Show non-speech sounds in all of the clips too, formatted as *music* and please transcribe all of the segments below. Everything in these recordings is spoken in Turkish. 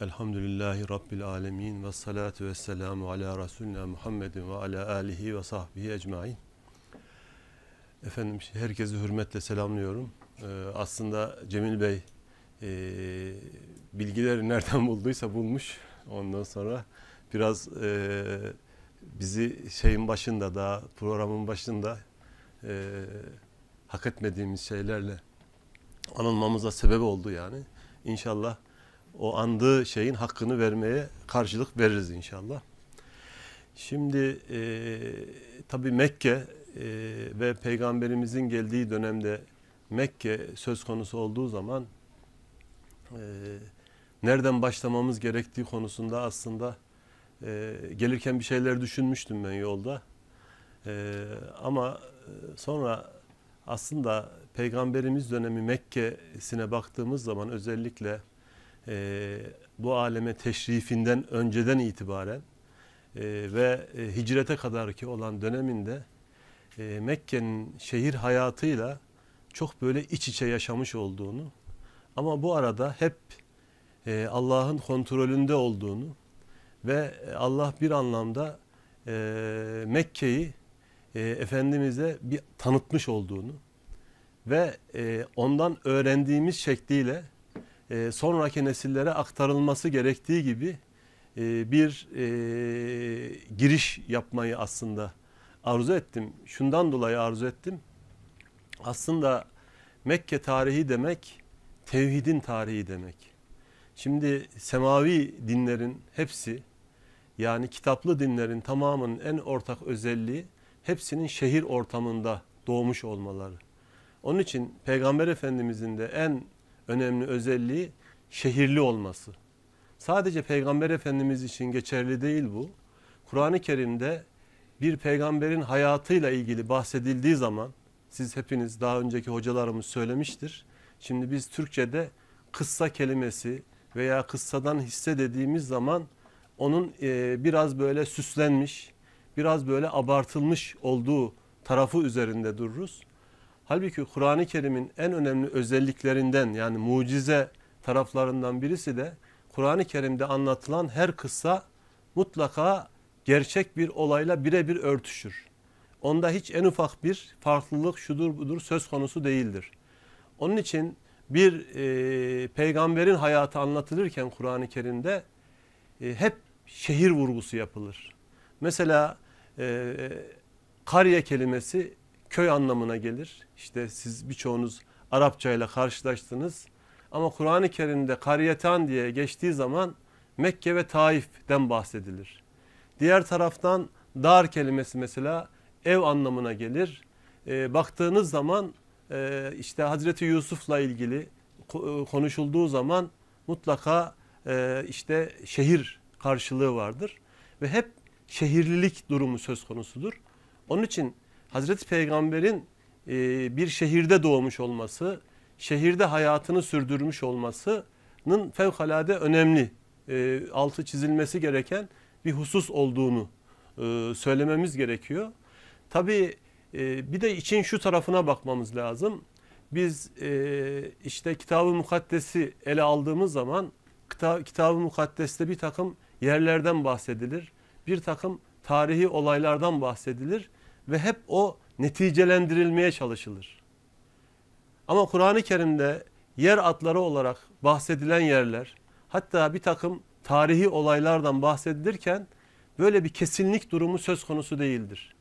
Elhamdülillahi Rabbil Alemin ve salatu ve selamu ala Resulina Muhammedin ve ala alihi ve sahbihi ecmain. Efendim herkesi hürmetle selamlıyorum. Ee, aslında Cemil Bey e, bilgileri nereden *laughs* bulduysa bulmuş. Ondan sonra biraz e, bizi şeyin başında da programın başında e, hak etmediğimiz şeylerle anılmamıza sebep oldu yani. İnşallah o andığı şeyin hakkını vermeye karşılık veririz inşallah. Şimdi e, tabi Mekke e, ve peygamberimizin geldiği dönemde Mekke söz konusu olduğu zaman e, nereden başlamamız gerektiği konusunda aslında e, gelirken bir şeyler düşünmüştüm ben yolda. E, ama e, sonra aslında peygamberimiz dönemi Mekke'sine baktığımız zaman özellikle e, bu aleme teşrifinden önceden itibaren e, ve e, hicrete kadar ki olan döneminde e, Mekke'nin şehir hayatıyla çok böyle iç içe yaşamış olduğunu ama bu arada hep e, Allah'ın kontrolünde olduğunu ve e, Allah bir anlamda e, Mekke'yi e, Efendimiz'e bir tanıtmış olduğunu ve e, ondan öğrendiğimiz şekliyle e, sonraki nesillere aktarılması gerektiği gibi e, bir e, giriş yapmayı aslında arzu ettim. Şundan dolayı arzu ettim. Aslında Mekke tarihi demek tevhidin tarihi demek. Şimdi semavi dinlerin hepsi yani kitaplı dinlerin tamamının en ortak özelliği hepsinin şehir ortamında doğmuş olmaları. Onun için Peygamber Efendimizin de en önemli özelliği şehirli olması. Sadece Peygamber Efendimiz için geçerli değil bu. Kur'an-ı Kerim'de bir peygamberin hayatıyla ilgili bahsedildiği zaman siz hepiniz daha önceki hocalarımız söylemiştir. Şimdi biz Türkçe'de kıssa kelimesi veya kıssadan hisse dediğimiz zaman onun e, biraz böyle süslenmiş, biraz böyle abartılmış olduğu tarafı üzerinde dururuz. Halbuki Kur'an-ı Kerim'in en önemli özelliklerinden yani mucize taraflarından birisi de Kur'an-ı Kerim'de anlatılan her kıssa mutlaka gerçek bir olayla birebir örtüşür. Onda hiç en ufak bir farklılık şudur budur söz konusu değildir. Onun için bir e, peygamberin hayatı anlatılırken Kur'an-ı Kerim'de e, hep şehir vurgusu yapılır. Mesela e, e kariye kelimesi köy anlamına gelir. İşte siz birçoğunuz Arapça ile karşılaştınız. Ama Kur'an-ı Kerim'de Karyetan diye geçtiği zaman Mekke ve Taif'den bahsedilir. Diğer taraftan dar kelimesi mesela ev anlamına gelir. E, baktığınız zaman e, işte Hazreti Yusuf'la ilgili e, konuşulduğu zaman mutlaka e, işte şehir karşılığı vardır. Ve hep şehirlilik durumu söz konusudur. Onun için Hazreti Peygamber'in e, bir şehirde doğmuş olması, şehirde hayatını sürdürmüş olmasının fevkalade önemli, e, altı çizilmesi gereken bir husus olduğunu e, söylememiz gerekiyor. Tabii e, bir de için şu tarafına bakmamız lazım. Biz e, işte kitabı mukaddesi ele aldığımız zaman kita, kitabı mukaddeste bir takım yerlerden bahsedilir. Bir takım tarihi olaylardan bahsedilir ve hep o neticelendirilmeye çalışılır. Ama Kur'an-ı Kerim'de yer atları olarak bahsedilen yerler hatta bir takım tarihi olaylardan bahsedilirken böyle bir kesinlik durumu söz konusu değildir.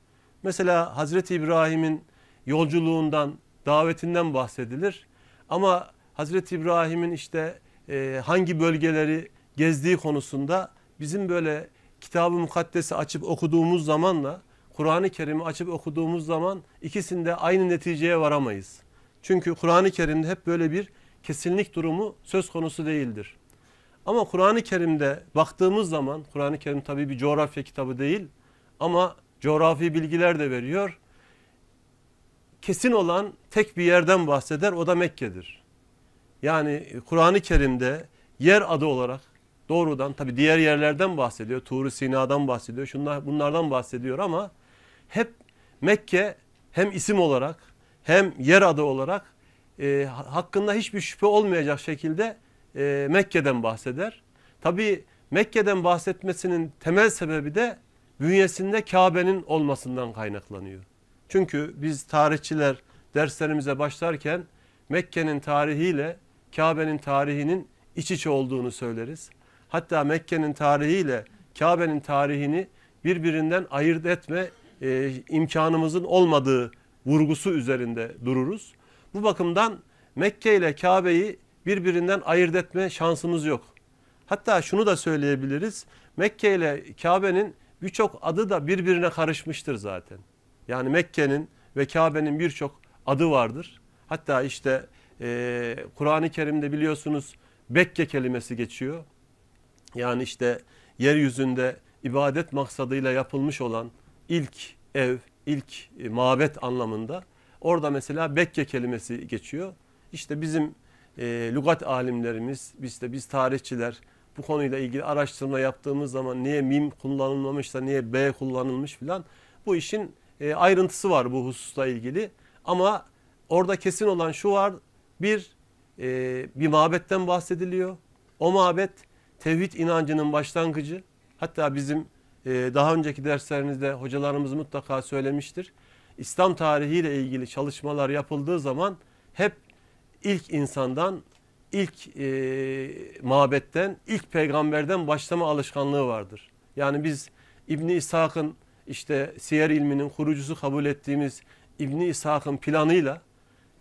Mesela Hazreti İbrahim'in yolculuğundan, davetinden bahsedilir. Ama Hazreti İbrahim'in işte e, hangi bölgeleri gezdiği konusunda bizim böyle kitabı mukaddesi açıp okuduğumuz zamanla Kur'an-ı Kerim'i açıp okuduğumuz zaman ikisinde aynı neticeye varamayız. Çünkü Kur'an-ı Kerim'de hep böyle bir kesinlik durumu söz konusu değildir. Ama Kur'an-ı Kerim'de baktığımız zaman Kur'an-ı Kerim tabii bir coğrafya kitabı değil ama coğrafi bilgiler de veriyor. Kesin olan tek bir yerden bahseder o da Mekke'dir. Yani e, Kur'an-ı Kerim'de yer adı olarak doğrudan tabii diğer yerlerden bahsediyor. Tuğru Sina'dan bahsediyor. Şunlar bunlardan bahsediyor ama hep Mekke hem isim olarak hem yer adı olarak e, hakkında hiçbir şüphe olmayacak şekilde e, Mekke'den bahseder. Tabi Mekke'den bahsetmesinin temel sebebi de bünyesinde Kabe'nin olmasından kaynaklanıyor. Çünkü biz tarihçiler derslerimize başlarken Mekke'nin tarihiyle Kabe'nin tarihinin iç içe olduğunu söyleriz. Hatta Mekke'nin tarihiyle Kabe'nin tarihini birbirinden ayırt etme e, imkanımızın olmadığı vurgusu üzerinde dururuz. Bu bakımdan Mekke ile Kabe'yi birbirinden ayırt etme şansımız yok. Hatta şunu da söyleyebiliriz. Mekke ile Kabe'nin birçok adı da birbirine karışmıştır zaten. Yani Mekke'nin ve Kabe'nin birçok adı vardır. Hatta işte e, Kur'an-ı Kerim'de biliyorsunuz Bekke kelimesi geçiyor. Yani işte yeryüzünde ibadet maksadıyla yapılmış olan ilk ev, ilk e, mabet anlamında. Orada mesela Bekke kelimesi geçiyor. İşte bizim e, lügat alimlerimiz, biz de biz tarihçiler bu konuyla ilgili araştırma yaptığımız zaman niye mim kullanılmamış da niye b kullanılmış filan bu işin e, ayrıntısı var bu hususla ilgili. Ama orada kesin olan şu var bir e, bir mabetten bahsediliyor. O mabet tevhid inancının başlangıcı hatta bizim ee, daha önceki derslerinizde hocalarımız mutlaka söylemiştir. İslam tarihiyle ilgili çalışmalar yapıldığı zaman hep ilk insandan, ilk e, mabetten, ilk peygamberden başlama alışkanlığı vardır. Yani biz İbni İshak'ın işte siyer ilminin kurucusu kabul ettiğimiz İbni İshak'ın planıyla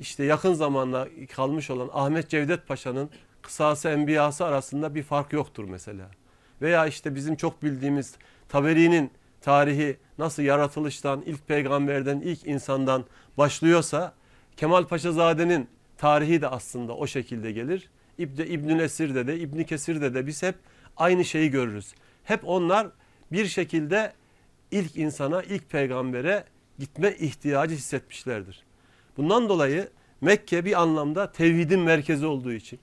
işte yakın zamanda kalmış olan Ahmet Cevdet Paşa'nın kısası enbiyası arasında bir fark yoktur mesela. Veya işte bizim çok bildiğimiz Taberi'nin tarihi nasıl yaratılıştan, ilk peygamberden, ilk insandan başlıyorsa Kemal Paşazade'nin tarihi de aslında o şekilde gelir. İbde İbnül Esir'de de İbni Kesir'de de biz hep aynı şeyi görürüz. Hep onlar bir şekilde ilk insana, ilk peygambere gitme ihtiyacı hissetmişlerdir. Bundan dolayı Mekke bir anlamda tevhidin merkezi olduğu için,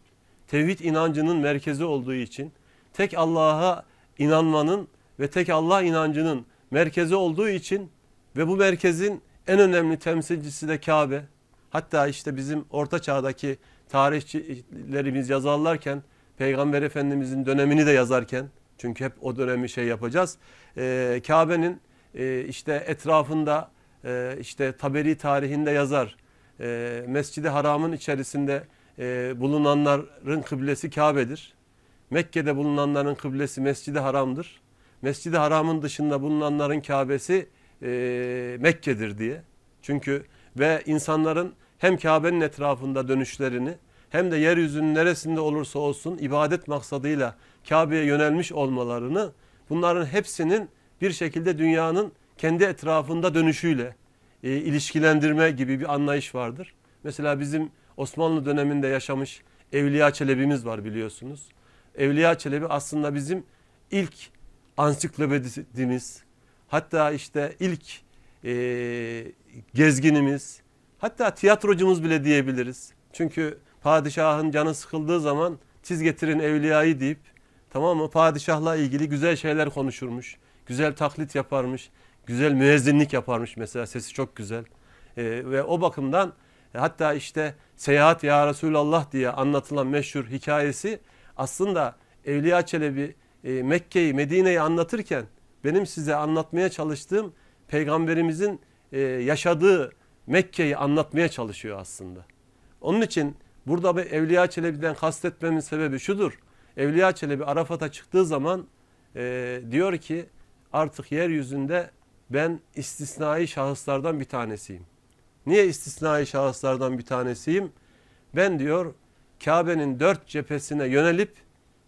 tevhid inancının merkezi olduğu için, tek Allah'a inanmanın ve tek Allah inancının merkezi olduğu için ve bu merkezin en önemli temsilcisi de Kabe. Hatta işte bizim orta çağdaki tarihçilerimiz yazarlarken Peygamber Efendimizin dönemini de yazarken çünkü hep o dönemi şey yapacağız. E, Kabe'nin e, işte etrafında e, işte Taberi tarihinde yazar. E, Mescid-i Haram'ın içerisinde e, bulunanların kıblesi Kabe'dir. Mekke'de bulunanların kıblesi Mescid-i Haram'dır. Mescid-i Haram'ın dışında bulunanların Kabe'si e, Mekke'dir diye. Çünkü ve insanların hem Kabe'nin etrafında dönüşlerini hem de yeryüzünün neresinde olursa olsun ibadet maksadıyla Kabe'ye yönelmiş olmalarını bunların hepsinin bir şekilde dünyanın kendi etrafında dönüşüyle e, ilişkilendirme gibi bir anlayış vardır. Mesela bizim Osmanlı döneminde yaşamış Evliya Çelebi'miz var biliyorsunuz. Evliya Çelebi aslında bizim ilk ansiklopedimiz, hatta işte ilk e, gezginimiz, hatta tiyatrocumuz bile diyebiliriz. Çünkü padişahın canı sıkıldığı zaman siz getirin evliyayı deyip tamam mı padişahla ilgili güzel şeyler konuşurmuş. Güzel taklit yaparmış. Güzel müezzinlik yaparmış mesela sesi çok güzel. E, ve o bakımdan e, hatta işte seyahat ya Resulallah diye anlatılan meşhur hikayesi aslında Evliya Çelebi e, Mekke'yi, Medine'yi anlatırken benim size anlatmaya çalıştığım peygamberimizin e, yaşadığı Mekke'yi anlatmaya çalışıyor aslında. Onun için burada bir Evliya Çelebi'den kastetmemin sebebi şudur. Evliya Çelebi Arafat'a çıktığı zaman e, diyor ki artık yeryüzünde ben istisnai şahıslardan bir tanesiyim. Niye istisnai şahıslardan bir tanesiyim? Ben diyor Kabe'nin dört cephesine yönelip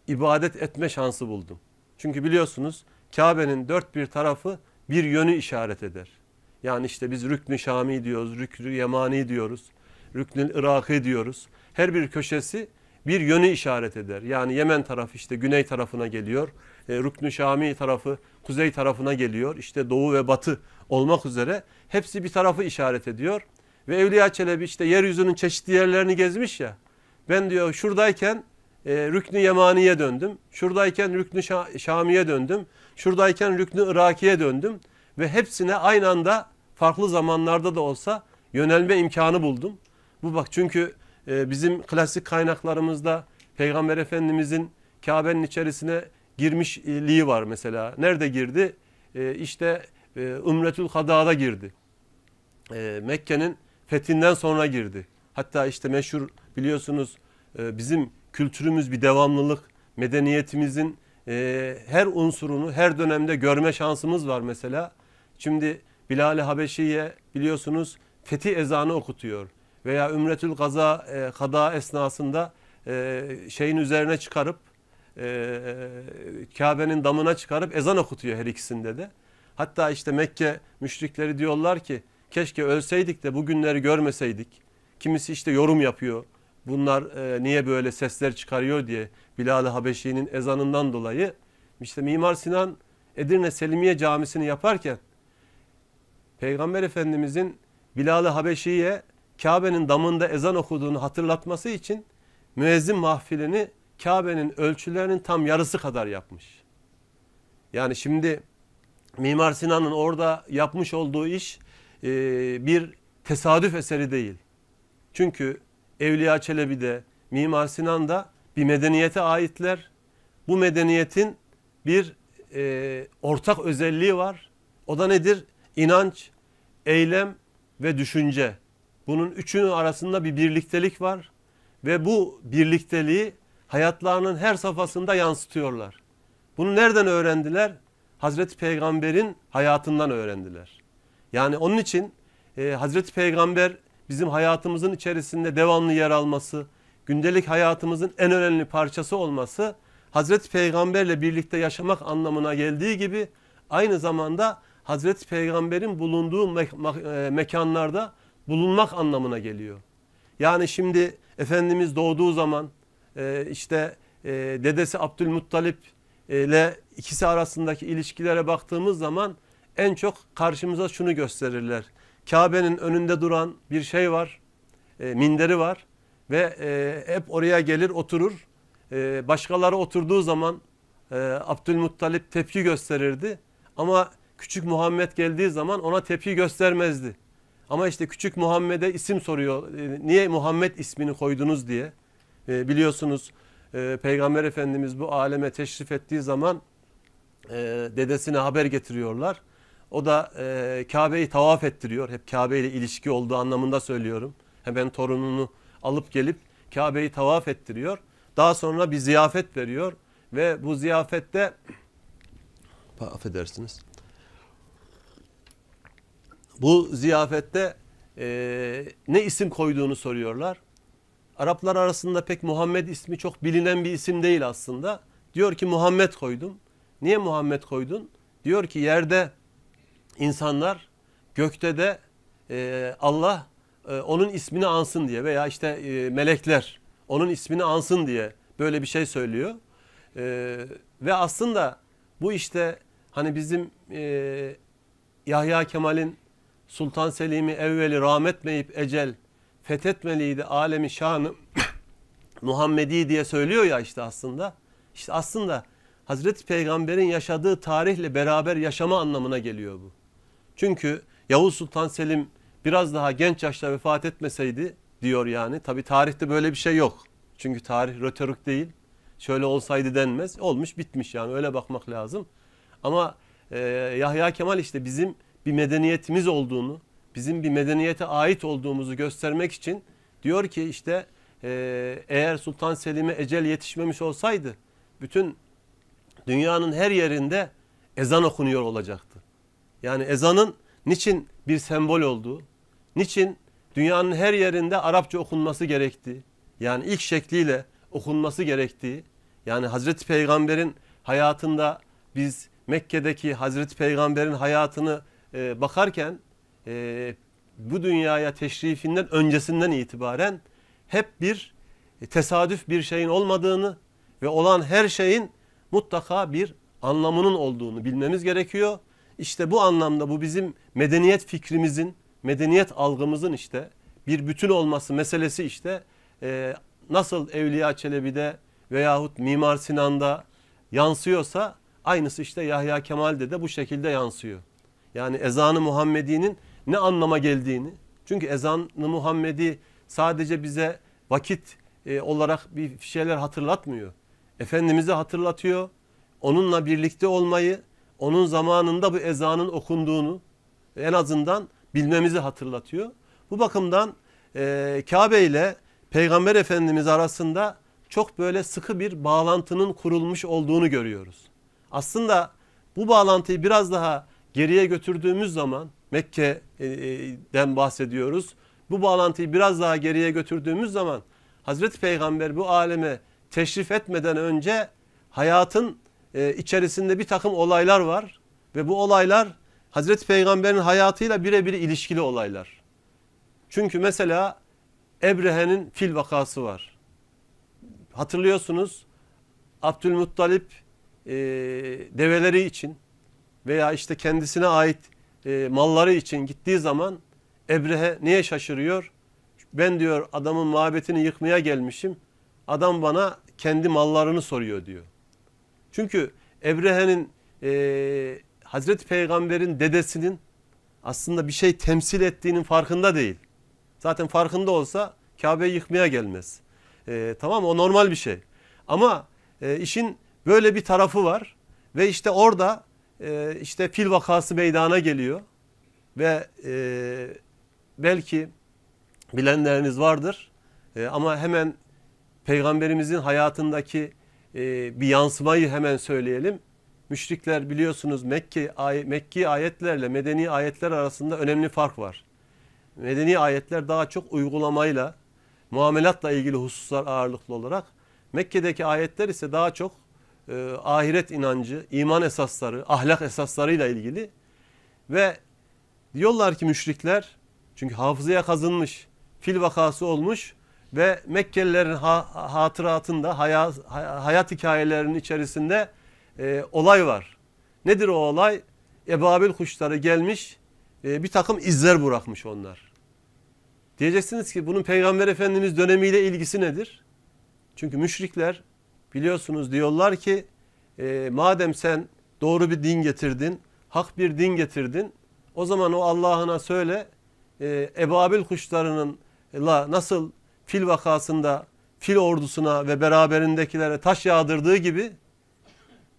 ibadet etme şansı buldum. Çünkü biliyorsunuz Kabe'nin dört bir tarafı bir yönü işaret eder. Yani işte biz Rüknü Şami diyoruz, Rüknü Yemani diyoruz, Rüknü Irak'ı diyoruz. Her bir köşesi bir yönü işaret eder. Yani Yemen tarafı işte güney tarafına geliyor. E, Rüknü Şami tarafı kuzey tarafına geliyor. İşte doğu ve batı olmak üzere hepsi bir tarafı işaret ediyor. Ve Evliya Çelebi işte yeryüzünün çeşitli yerlerini gezmiş ya. Ben diyor şuradayken e, Rüknü Yemani'ye döndüm. Şuradayken Rüknü Şam Şami'ye döndüm. Şuradayken Rüknü Iraki'ye döndüm. Ve hepsine aynı anda farklı zamanlarda da olsa yönelme imkanı buldum. Bu bak çünkü e, bizim klasik kaynaklarımızda Peygamber Efendimizin Kabe'nin içerisine girmişliği e, var mesela. Nerede girdi? E, işte e, Ümretül Hada'da girdi. E, Mekke'nin fethinden sonra girdi. Hatta işte meşhur biliyorsunuz e, bizim kültürümüz bir devamlılık, medeniyetimizin e, her unsurunu her dönemde görme şansımız var mesela. Şimdi Bilal-i Habeşi'ye biliyorsunuz fetih ezanı okutuyor veya Ümretül Gaza e, kada esnasında e, şeyin üzerine çıkarıp e, Kabe'nin damına çıkarıp ezan okutuyor her ikisinde de. Hatta işte Mekke müşrikleri diyorlar ki keşke ölseydik de bu günleri görmeseydik. Kimisi işte yorum yapıyor bunlar e, niye böyle sesler çıkarıyor diye Bilal-i Habeşi'nin ezanından dolayı işte Mimar Sinan Edirne Selimiye Camisi'ni yaparken Peygamber Efendimizin Bilal-i Habeşi'ye Kabe'nin damında ezan okuduğunu hatırlatması için müezzin mahfilini Kabe'nin ölçülerinin tam yarısı kadar yapmış. Yani şimdi Mimar Sinan'ın orada yapmış olduğu iş e, bir tesadüf eseri değil. Çünkü Evliya Çelebi de, Mimar Sinan da bir medeniyete aitler. Bu medeniyetin bir e, ortak özelliği var. O da nedir? İnanç, eylem ve düşünce. Bunun üçünün arasında bir birliktelik var ve bu birlikteliği hayatlarının her safhasında yansıtıyorlar. Bunu nereden öğrendiler? Hazreti Peygamber'in hayatından öğrendiler. Yani onun için e, Hazreti Peygamber bizim hayatımızın içerisinde devamlı yer alması, gündelik hayatımızın en önemli parçası olması Hazreti Peygamberle birlikte yaşamak anlamına geldiği gibi aynı zamanda Hazreti Peygamber'in bulunduğu me me mekanlarda bulunmak anlamına geliyor. Yani şimdi Efendimiz doğduğu zaman e, işte e, dedesi Abdülmuttalip e, ile ikisi arasındaki ilişkilere baktığımız zaman en çok karşımıza şunu gösterirler. Kabe'nin önünde duran bir şey var, e, minderi var ve e, hep oraya gelir oturur. E, başkaları oturduğu zaman e, Abdülmuttalip tepki gösterirdi ama küçük Muhammed geldiği zaman ona tepki göstermezdi. Ama işte küçük Muhammed'e isim soruyor. E, niye Muhammed ismini koydunuz diye. E, biliyorsunuz e, Peygamber Efendimiz bu aleme teşrif ettiği zaman e, dedesine haber getiriyorlar. O da e, Kabe'yi tavaf ettiriyor. Hep Kabe ile ilişki olduğu anlamında söylüyorum. Hemen torununu alıp gelip Kabe'yi tavaf ettiriyor. Daha sonra bir ziyafet veriyor ve bu ziyafette affedersiniz. Bu ziyafette e, ne isim koyduğunu soruyorlar. Araplar arasında pek Muhammed ismi çok bilinen bir isim değil aslında. Diyor ki Muhammed koydum. Niye Muhammed koydun? Diyor ki yerde insanlar gökte de e, Allah e, onun ismini ansın diye veya işte e, melekler onun ismini ansın diye böyle bir şey söylüyor. E, ve aslında bu işte hani bizim e, Yahya Kemal'in Sultan Selim'i evveli rahmetmeyip ecel fethetmeliydi alemi şanı *coughs* Muhammedi diye söylüyor ya işte aslında. İşte aslında Hazreti Peygamber'in yaşadığı tarihle beraber yaşama anlamına geliyor bu. Çünkü Yavuz Sultan Selim biraz daha genç yaşta vefat etmeseydi diyor yani. Tabi tarihte böyle bir şey yok. Çünkü tarih rötorik değil. Şöyle olsaydı denmez. Olmuş bitmiş yani öyle bakmak lazım. Ama e, Yahya Kemal işte bizim bir medeniyetimiz olduğunu, bizim bir medeniyete ait olduğumuzu göstermek için diyor ki işte e, eğer Sultan Selim'e ecel yetişmemiş olsaydı bütün dünyanın her yerinde ezan okunuyor olacaktı. Yani ezanın niçin bir sembol olduğu, niçin dünyanın her yerinde Arapça okunması gerektiği, yani ilk şekliyle okunması gerektiği, yani Hazreti Peygamber'in hayatında biz Mekke'deki Hazreti Peygamber'in hayatını e, bakarken e, bu dünyaya teşrifinden öncesinden itibaren hep bir e, tesadüf bir şeyin olmadığını ve olan her şeyin mutlaka bir anlamının olduğunu bilmemiz gerekiyor. İşte bu anlamda bu bizim medeniyet fikrimizin, medeniyet algımızın işte bir bütün olması meselesi işte e, nasıl Evliya Çelebi'de veyahut Mimar Sinan'da yansıyorsa aynısı işte Yahya Kemal'de de bu şekilde yansıyor. Yani ezanı Muhammedi'nin ne anlama geldiğini. Çünkü ezanı Muhammedi sadece bize vakit e, olarak bir şeyler hatırlatmıyor. Efendimiz'i hatırlatıyor. Onunla birlikte olmayı, onun zamanında bu ezanın okunduğunu en azından bilmemizi hatırlatıyor. Bu bakımdan e, Kabe ile Peygamber Efendimiz arasında çok böyle sıkı bir bağlantının kurulmuş olduğunu görüyoruz. Aslında bu bağlantıyı biraz daha geriye götürdüğümüz zaman Mekke'den e, e, bahsediyoruz. Bu bağlantıyı biraz daha geriye götürdüğümüz zaman Hazreti Peygamber bu aleme teşrif etmeden önce hayatın e, içerisinde bir takım olaylar var ve bu olaylar Hazreti Peygamber'in hayatıyla birebir ilişkili olaylar. Çünkü mesela Ebrehe'nin fil vakası var. Hatırlıyorsunuz Abdülmuttalip e, develeri için veya işte kendisine ait e, malları için gittiği zaman Ebrehe niye şaşırıyor? Ben diyor adamın mabetini yıkmaya gelmişim. Adam bana kendi mallarını soruyor diyor. Çünkü Ebrehe'nin e, Hazreti Peygamber'in dedesinin aslında bir şey temsil ettiğinin farkında değil. Zaten farkında olsa Kabe'yi yıkmaya gelmez. E, tamam o normal bir şey. Ama e, işin böyle bir tarafı var ve işte orada e, işte fil vakası meydana geliyor ve e, belki bilenleriniz vardır e, ama hemen peygamberimizin hayatındaki e, bir yansımayı hemen söyleyelim. Müşrikler biliyorsunuz Mekke, ay, Mekki ayetlerle medeni ayetler arasında önemli fark var. Medeni ayetler daha çok uygulamayla, muamelatla ilgili hususlar ağırlıklı olarak. Mekke'deki ayetler ise daha çok e, ahiret inancı, iman esasları, ahlak esaslarıyla ilgili. Ve diyorlar ki müşrikler, çünkü hafızaya kazınmış, fil vakası olmuş, ve Mekkelilerin ha hatıratında hayat, hayat hikayelerinin içerisinde e, olay var. Nedir o olay? Ebabil kuşları gelmiş e, bir takım izler bırakmış onlar. Diyeceksiniz ki bunun Peygamber Efendimiz dönemiyle ilgisi nedir? Çünkü müşrikler biliyorsunuz diyorlar ki e, madem sen doğru bir din getirdin, hak bir din getirdin o zaman o Allah'ına söyle e, ebabil kuşlarının nasıl fil vakasında fil ordusuna ve beraberindekilere taş yağdırdığı gibi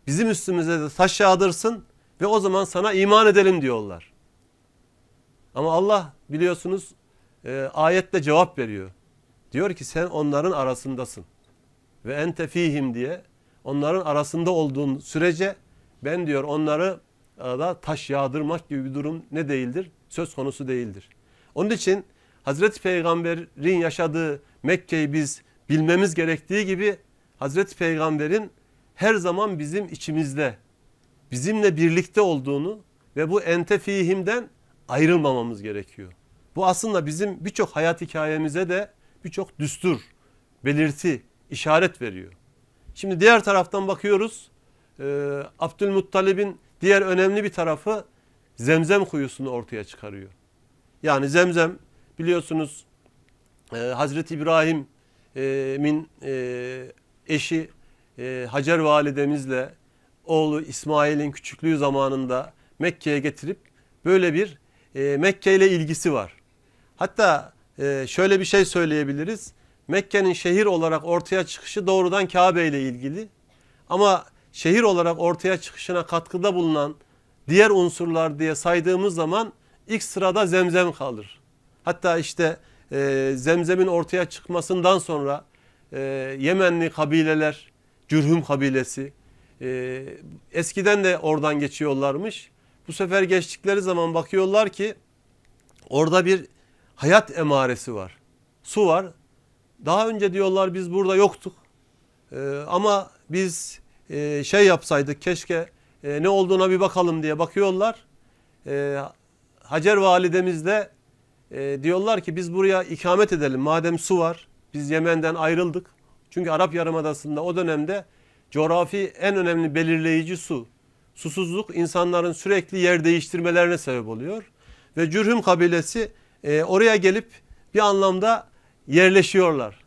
bizim üstümüze de taş yağdırsın ve o zaman sana iman edelim diyorlar. Ama Allah biliyorsunuz e, ayette cevap veriyor. Diyor ki sen onların arasındasın. Ve ente fihim diye onların arasında olduğun sürece ben diyor onları e, da taş yağdırmak gibi bir durum ne değildir? Söz konusu değildir. Onun için Hazreti Peygamber'in yaşadığı Mekke'yi biz bilmemiz gerektiği gibi Hazreti Peygamber'in her zaman bizim içimizde, bizimle birlikte olduğunu ve bu entefihimden ayrılmamamız gerekiyor. Bu aslında bizim birçok hayat hikayemize de birçok düstur, belirti, işaret veriyor. Şimdi diğer taraftan bakıyoruz. Ee, Abdülmuttalib'in diğer önemli bir tarafı zemzem kuyusunu ortaya çıkarıyor. Yani zemzem Biliyorsunuz e, Hazreti İbrahim'in e, e, eşi e, Hacer validemizle oğlu İsmail'in küçüklüğü zamanında Mekke'ye getirip böyle bir e, Mekke ile ilgisi var. Hatta e, şöyle bir şey söyleyebiliriz. Mekke'nin şehir olarak ortaya çıkışı doğrudan Kabe ile ilgili. Ama şehir olarak ortaya çıkışına katkıda bulunan diğer unsurlar diye saydığımız zaman ilk sırada zemzem kalır. Hatta işte e, zemzemin ortaya çıkmasından sonra e, Yemenli kabileler, Cürhüm kabilesi e, eskiden de oradan geçiyorlarmış. Bu sefer geçtikleri zaman bakıyorlar ki orada bir hayat emaresi var. Su var. Daha önce diyorlar biz burada yoktuk. E, ama biz e, şey yapsaydık keşke e, ne olduğuna bir bakalım diye bakıyorlar. E, Hacer validemiz de e, diyorlar ki biz buraya ikamet edelim madem su var. Biz Yemen'den ayrıldık. Çünkü Arap Yarımadası'nda o dönemde coğrafi en önemli belirleyici su. Susuzluk insanların sürekli yer değiştirmelerine sebep oluyor. Ve Cürhüm kabilesi e, oraya gelip bir anlamda yerleşiyorlar.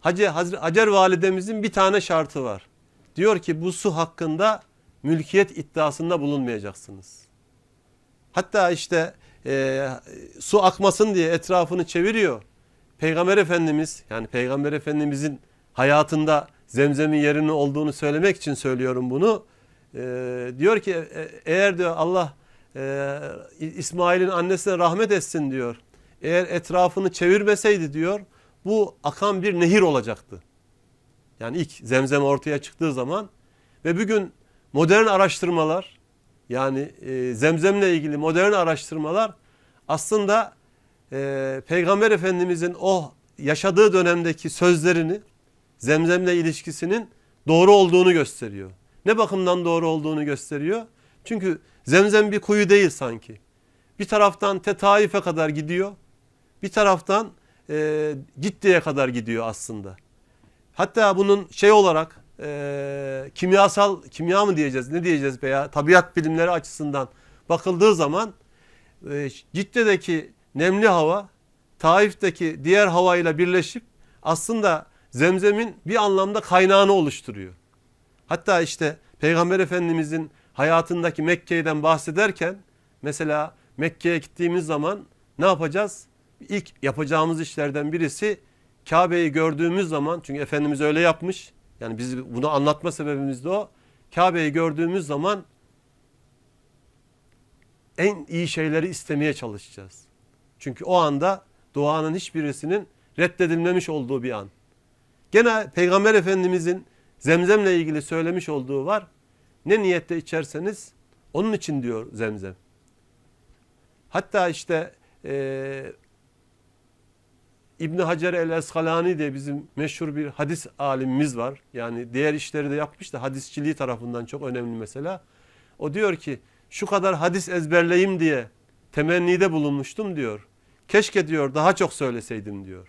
Hacı Hacer validemizin bir tane şartı var. Diyor ki bu su hakkında mülkiyet iddiasında bulunmayacaksınız. Hatta işte e, su akmasın diye etrafını çeviriyor. Peygamber Efendimiz yani Peygamber Efendimizin hayatında zemzemin yerinin olduğunu söylemek için söylüyorum bunu. E, diyor ki e, eğer diyor Allah e, İsmail'in annesine rahmet etsin diyor. Eğer etrafını çevirmeseydi diyor bu akan bir nehir olacaktı. Yani ilk zemzem ortaya çıktığı zaman ve bugün modern araştırmalar yani e, zemzemle ilgili modern araştırmalar aslında e, Peygamber Efendimizin o yaşadığı dönemdeki sözlerini zemzemle ilişkisinin doğru olduğunu gösteriyor. Ne bakımdan doğru olduğunu gösteriyor? Çünkü zemzem bir kuyu değil sanki. Bir taraftan Tetaife kadar gidiyor. Bir taraftan e, Gitti'ye kadar gidiyor aslında. Hatta bunun şey olarak e, kimyasal, kimya mı diyeceğiz, ne diyeceğiz veya tabiat bilimleri açısından bakıldığı zaman e, Cidde'deki nemli hava Taif'teki diğer havayla birleşip aslında zemzemin bir anlamda kaynağını oluşturuyor. Hatta işte Peygamber Efendimizin hayatındaki Mekke'den bahsederken mesela Mekke'ye gittiğimiz zaman ne yapacağız? İlk yapacağımız işlerden birisi Kabe'yi gördüğümüz zaman çünkü Efendimiz öyle yapmış. Yani biz bunu anlatma sebebimiz de o. Kabe'yi gördüğümüz zaman en iyi şeyleri istemeye çalışacağız. Çünkü o anda duanın hiçbirisinin reddedilmemiş olduğu bir an. Gene Peygamber Efendimizin zemzemle ilgili söylemiş olduğu var. Ne niyette içerseniz onun için diyor zemzem. Hatta işte e, İbni Hacer el Eskalani diye bizim meşhur bir hadis alimimiz var. Yani diğer işleri de yapmış da hadisçiliği tarafından çok önemli mesela. O diyor ki şu kadar hadis ezberleyim diye temennide bulunmuştum diyor. Keşke diyor daha çok söyleseydim diyor.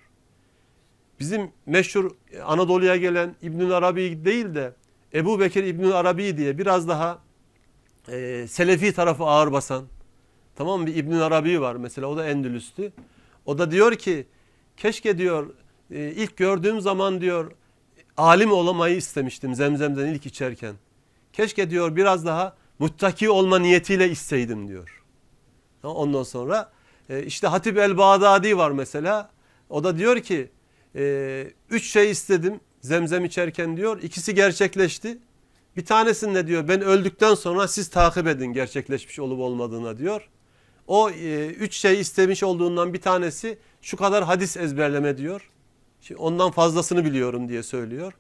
Bizim meşhur e, Anadolu'ya gelen İbn İbnül Arabi değil de Ebu Bekir İbnül Arabi diye biraz daha e, Selefi tarafı ağır basan tamam mı bir İbnül Arabi var mesela o da Endülüs'tü. O da diyor ki Keşke diyor e, ilk gördüğüm zaman diyor alim olamayı istemiştim zemzemden ilk içerken. Keşke diyor biraz daha muttaki olma niyetiyle isteydim diyor. Ondan sonra e, işte Hatip el-Bağdadi var mesela. O da diyor ki e, üç şey istedim zemzem içerken diyor. İkisi gerçekleşti. Bir tanesinde diyor ben öldükten sonra siz takip edin gerçekleşmiş olup olmadığına diyor. O e, üç şey istemiş olduğundan bir tanesi şu kadar hadis ezberleme diyor. Şimdi ondan fazlasını biliyorum diye söylüyor.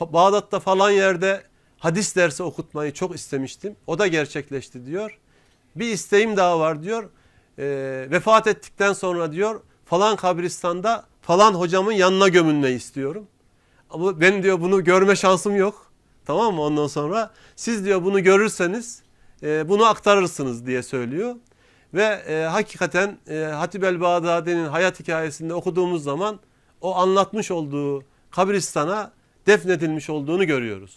Bağdat'ta falan yerde hadis dersi okutmayı çok istemiştim. O da gerçekleşti diyor. Bir isteğim daha var diyor. E, vefat ettikten sonra diyor falan kabristanda falan hocamın yanına gömülmeyi istiyorum. Ama ben diyor bunu görme şansım yok. Tamam mı ondan sonra? Siz diyor bunu görürseniz e, bunu aktarırsınız diye söylüyor. Ve e, hakikaten e, Hatib el-Bağdadi'nin hayat hikayesinde okuduğumuz zaman o anlatmış olduğu kabristana defnedilmiş olduğunu görüyoruz.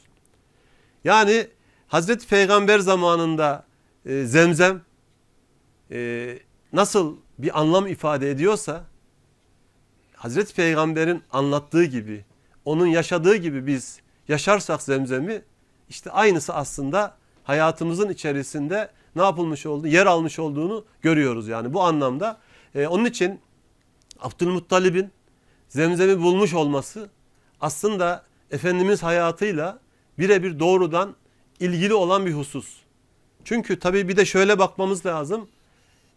Yani Hazreti Peygamber zamanında e, zemzem e, nasıl bir anlam ifade ediyorsa Hazreti Peygamber'in anlattığı gibi, onun yaşadığı gibi biz yaşarsak zemzemi işte aynısı aslında hayatımızın içerisinde ne yapılmış oldu? Yer almış olduğunu görüyoruz yani bu anlamda. E, onun için Abdülmuttalib'in zemzemi bulmuş olması aslında Efendimiz hayatıyla birebir doğrudan ilgili olan bir husus. Çünkü tabii bir de şöyle bakmamız lazım.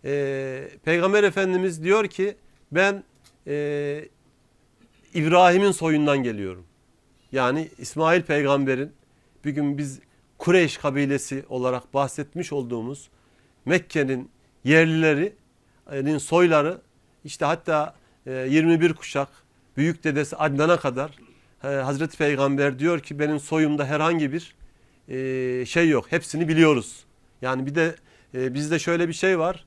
Ee, Peygamber Efendimiz diyor ki ben e, İbrahim'in soyundan geliyorum. Yani İsmail peygamberin bir gün biz Kureyş kabilesi olarak bahsetmiş olduğumuz Mekke'nin yerlilerinin soyları işte hatta 21 e, kuşak büyük dedesi Adnan'a kadar e, Hazreti Peygamber diyor ki benim soyumda herhangi bir e, şey yok. Hepsini biliyoruz. Yani bir de bizde şöyle bir şey var.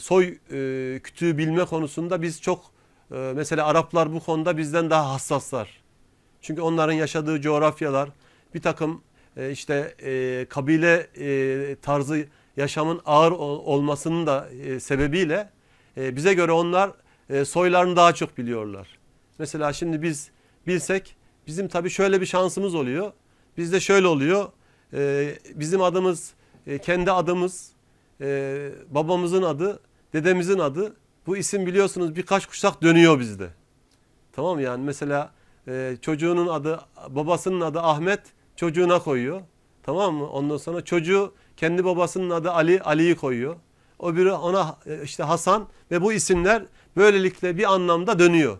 Soy kütüğü bilme konusunda biz çok mesela Araplar bu konuda bizden daha hassaslar. Çünkü onların yaşadığı coğrafyalar bir takım e, işte e, kabile e, tarzı yaşamın ağır olmasının da e, sebebiyle e, bize göre onlar e, soylarını daha çok biliyorlar. Mesela şimdi biz bilsek bizim tabii şöyle bir şansımız oluyor. Bizde şöyle oluyor. E, bizim adımız e, kendi adımız, e, babamızın adı, dedemizin adı. Bu isim biliyorsunuz birkaç kuşak dönüyor bizde. Tamam yani mesela e, çocuğunun adı, babasının adı Ahmet, Çocuğuna koyuyor. Tamam mı? Ondan sonra çocuğu kendi babasının adı Ali, Ali'yi koyuyor. O biri ona e, işte Hasan ve bu isimler böylelikle bir anlamda dönüyor.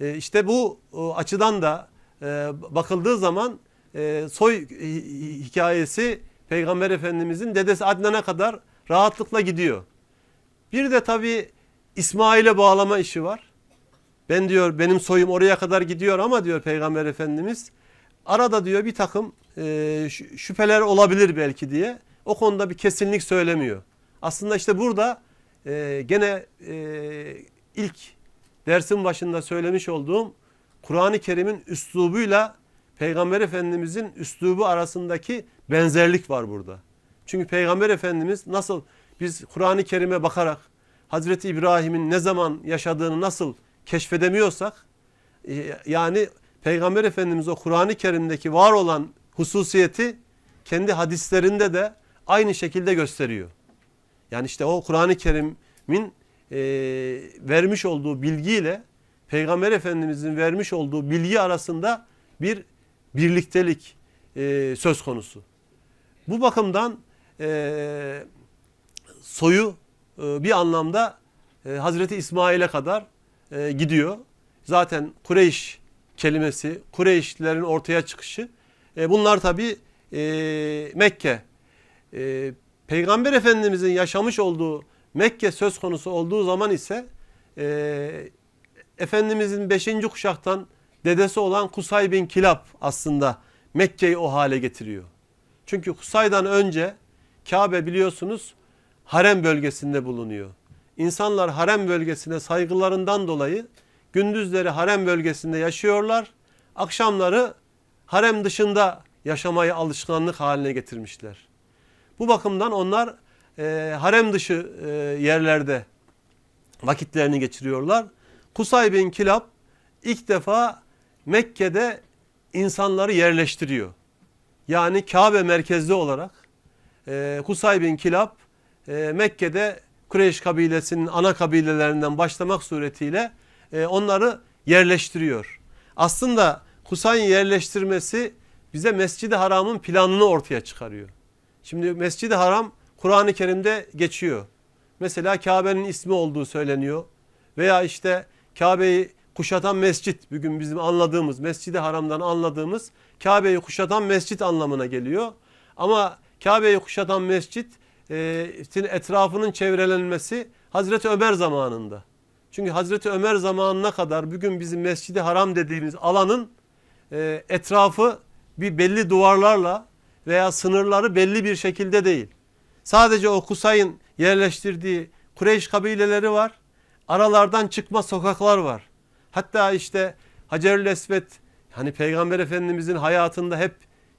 E, işte bu açıdan da e, bakıldığı zaman soy hikayesi Peygamber Efendimizin dedesi Adnan'a kadar rahatlıkla gidiyor. Bir de tabi İsmail'e bağlama işi var. Ben diyor benim soyum oraya kadar gidiyor ama diyor Peygamber Efendimiz Arada diyor bir takım e, şüpheler olabilir belki diye o konuda bir kesinlik söylemiyor. Aslında işte burada e, gene e, ilk dersin başında söylemiş olduğum Kur'an-ı Kerim'in üslubuyla Peygamber Efendimizin üslubu arasındaki benzerlik var burada. Çünkü Peygamber Efendimiz nasıl biz Kur'an-ı Kerim'e bakarak Hazreti İbrahim'in ne zaman yaşadığını nasıl keşfedemiyorsak yani Peygamber Efendimiz o Kur'an-ı Kerim'deki var olan hususiyeti kendi hadislerinde de aynı şekilde gösteriyor. Yani işte o Kur'an-ı Kerim'in e, vermiş olduğu bilgiyle Peygamber Efendimizin vermiş olduğu bilgi arasında bir birliktelik e, söz konusu. Bu bakımdan e, soyu e, bir anlamda e, Hazreti İsmail'e kadar e, gidiyor. Zaten Kureyş kelimesi, Kureyşlilerin ortaya çıkışı. E, bunlar tabi e, Mekke. E, Peygamber Efendimizin yaşamış olduğu Mekke söz konusu olduğu zaman ise e, Efendimizin 5. kuşaktan dedesi olan Kusay bin Kilab aslında Mekke'yi o hale getiriyor. Çünkü Kusay'dan önce Kabe biliyorsunuz harem bölgesinde bulunuyor. İnsanlar harem bölgesine saygılarından dolayı gündüzleri harem bölgesinde yaşıyorlar. Akşamları harem dışında yaşamayı alışkanlık haline getirmişler. Bu bakımdan onlar e, harem dışı e, yerlerde vakitlerini geçiriyorlar. Kusay bin Kilab ilk defa Mekke'de insanları yerleştiriyor. Yani Kabe merkezli olarak e, Kusay bin Kilab e, Mekke'de Kureyş kabilesinin ana kabilelerinden başlamak suretiyle e, onları yerleştiriyor. Aslında Kusayn yerleştirmesi bize Mescid-i Haram'ın planını ortaya çıkarıyor. Şimdi Mescid-i Haram Kur'an-ı Kerim'de geçiyor. Mesela Kabe'nin ismi olduğu söyleniyor. Veya işte Kabe'yi kuşatan mescit bugün bizim anladığımız Mescid-i Haram'dan anladığımız Kabe'yi kuşatan mescit anlamına geliyor. Ama Kabe'yi kuşatan mescit e, etrafının çevrelenmesi Hazreti Ömer zamanında. Çünkü Hazreti Ömer zamanına kadar bugün bizim Mescidi Haram dediğimiz alanın e, etrafı bir belli duvarlarla veya sınırları belli bir şekilde değil. Sadece o Kusay'ın yerleştirdiği Kureyş kabileleri var. Aralardan çıkma sokaklar var. Hatta işte Hacerül Esved hani Peygamber Efendimizin hayatında hep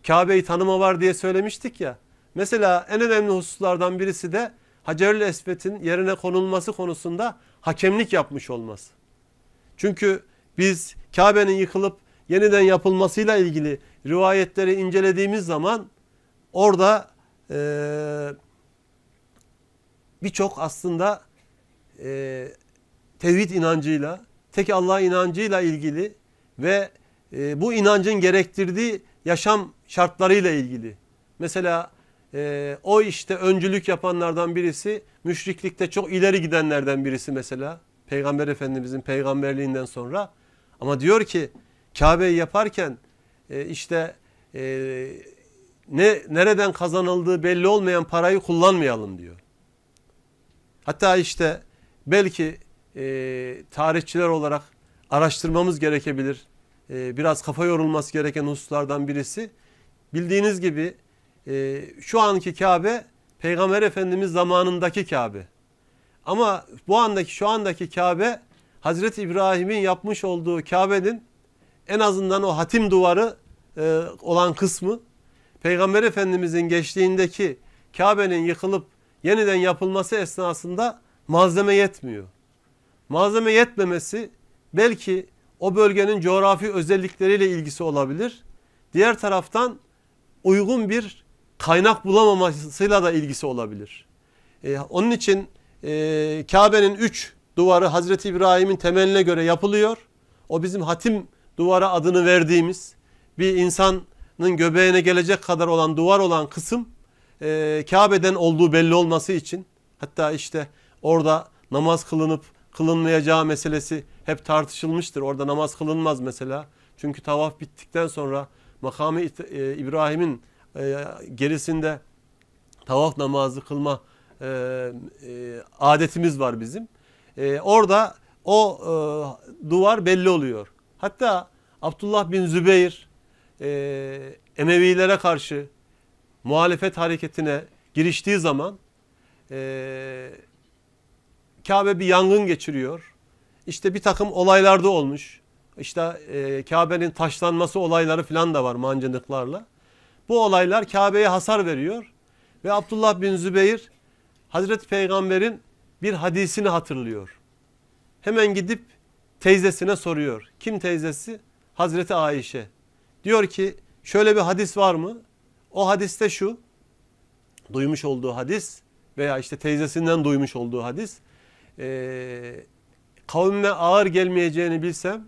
Kabe'yi tanıma var diye söylemiştik ya. Mesela en önemli hususlardan birisi de Hacerül Esved'in yerine konulması konusunda hakemlik yapmış olması. Çünkü biz Kabe'nin yıkılıp yeniden yapılmasıyla ilgili rivayetleri incelediğimiz zaman orada e, birçok aslında e, tevhid inancıyla, tek Allah inancıyla ilgili ve e, bu inancın gerektirdiği yaşam şartlarıyla ilgili. Mesela e, o işte öncülük yapanlardan birisi müşriklikte çok ileri gidenlerden birisi mesela. Peygamber Efendimizin peygamberliğinden sonra. Ama diyor ki Kabe'yi yaparken e, işte e, ne nereden kazanıldığı belli olmayan parayı kullanmayalım diyor. Hatta işte belki e, tarihçiler olarak araştırmamız gerekebilir. E, biraz kafa yorulması gereken hususlardan birisi. Bildiğiniz gibi e, şu anki Kabe Peygamber Efendimiz zamanındaki Kabe. Ama bu andaki şu andaki Kabe Hazreti İbrahim'in yapmış olduğu Kabe'nin en azından o hatim duvarı e, olan kısmı Peygamber Efendimizin geçtiğindeki Kabe'nin yıkılıp yeniden yapılması esnasında malzeme yetmiyor. Malzeme yetmemesi belki o bölgenin coğrafi özellikleriyle ilgisi olabilir. Diğer taraftan uygun bir kaynak bulamamasıyla da ilgisi olabilir. E, onun için e, Kabe'nin üç duvarı Hazreti İbrahim'in temeline göre yapılıyor. O bizim hatim duvara adını verdiğimiz bir insanın göbeğine gelecek kadar olan duvar olan kısım e, Kabe'den olduğu belli olması için hatta işte orada namaz kılınıp kılınmayacağı meselesi hep tartışılmıştır. Orada namaz kılınmaz mesela. Çünkü tavaf bittikten sonra makamı e, İbrahim'in e, gerisinde tavaf namazı kılma e, e, adetimiz var bizim. E, orada o e, duvar belli oluyor. Hatta Abdullah bin Zübeyir e, Emevilere karşı muhalefet hareketine giriştiği zaman e, Kabe bir yangın geçiriyor. İşte bir takım olaylarda olmuş. İşte e, Kabe'nin taşlanması olayları falan da var mancınıklarla. Bu olaylar Kabe'ye hasar veriyor ve Abdullah bin Zübeyir Hazreti Peygamber'in bir hadisini hatırlıyor. Hemen gidip teyzesine soruyor. Kim teyzesi? Hazreti Ayşe. Diyor ki şöyle bir hadis var mı? O hadiste şu. Duymuş olduğu hadis veya işte teyzesinden duymuş olduğu hadis. E, kavmime ağır gelmeyeceğini bilsem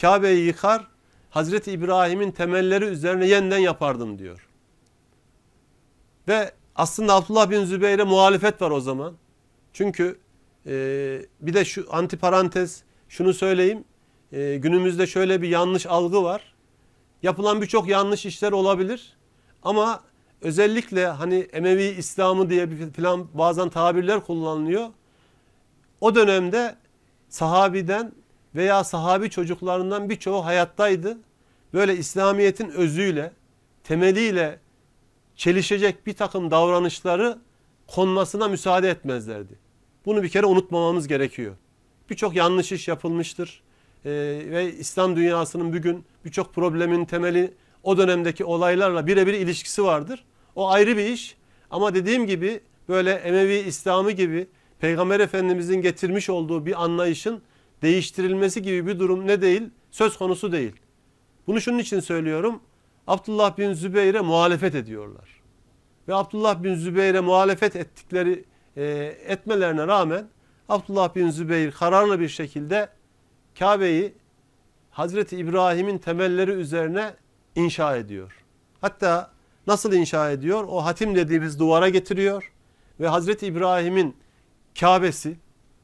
Kabe'yi yıkar Hazreti İbrahim'in temelleri üzerine yeniden yapardım diyor. Ve aslında Abdullah bin Zübeyir'e muhalefet var o zaman. Çünkü e, bir de şu antiparantez şunu söyleyeyim. E, günümüzde şöyle bir yanlış algı var. Yapılan birçok yanlış işler olabilir. Ama özellikle hani Emevi İslamı diye bir plan bazen tabirler kullanılıyor. O dönemde sahabiden veya sahabi çocuklarından birçoğu hayattaydı. Böyle İslamiyet'in özüyle, temeliyle çelişecek bir takım davranışları konmasına müsaade etmezlerdi. Bunu bir kere unutmamamız gerekiyor. Birçok yanlış iş yapılmıştır. Ee, ve İslam dünyasının bugün birçok problemin temeli o dönemdeki olaylarla birebir ilişkisi vardır. O ayrı bir iş ama dediğim gibi böyle Emevi İslamı gibi Peygamber Efendimizin getirmiş olduğu bir anlayışın değiştirilmesi gibi bir durum ne değil? Söz konusu değil. Bunu şunun için söylüyorum. Abdullah bin Zübeyr'e muhalefet ediyorlar. Ve Abdullah bin Zübeyr'e muhalefet ettikleri e, etmelerine rağmen Abdullah bin Zübeyr kararlı bir şekilde Kabe'yi Hazreti İbrahim'in temelleri üzerine inşa ediyor. Hatta nasıl inşa ediyor? O hatim dediğimiz duvara getiriyor ve Hazreti İbrahim'in Kabe'si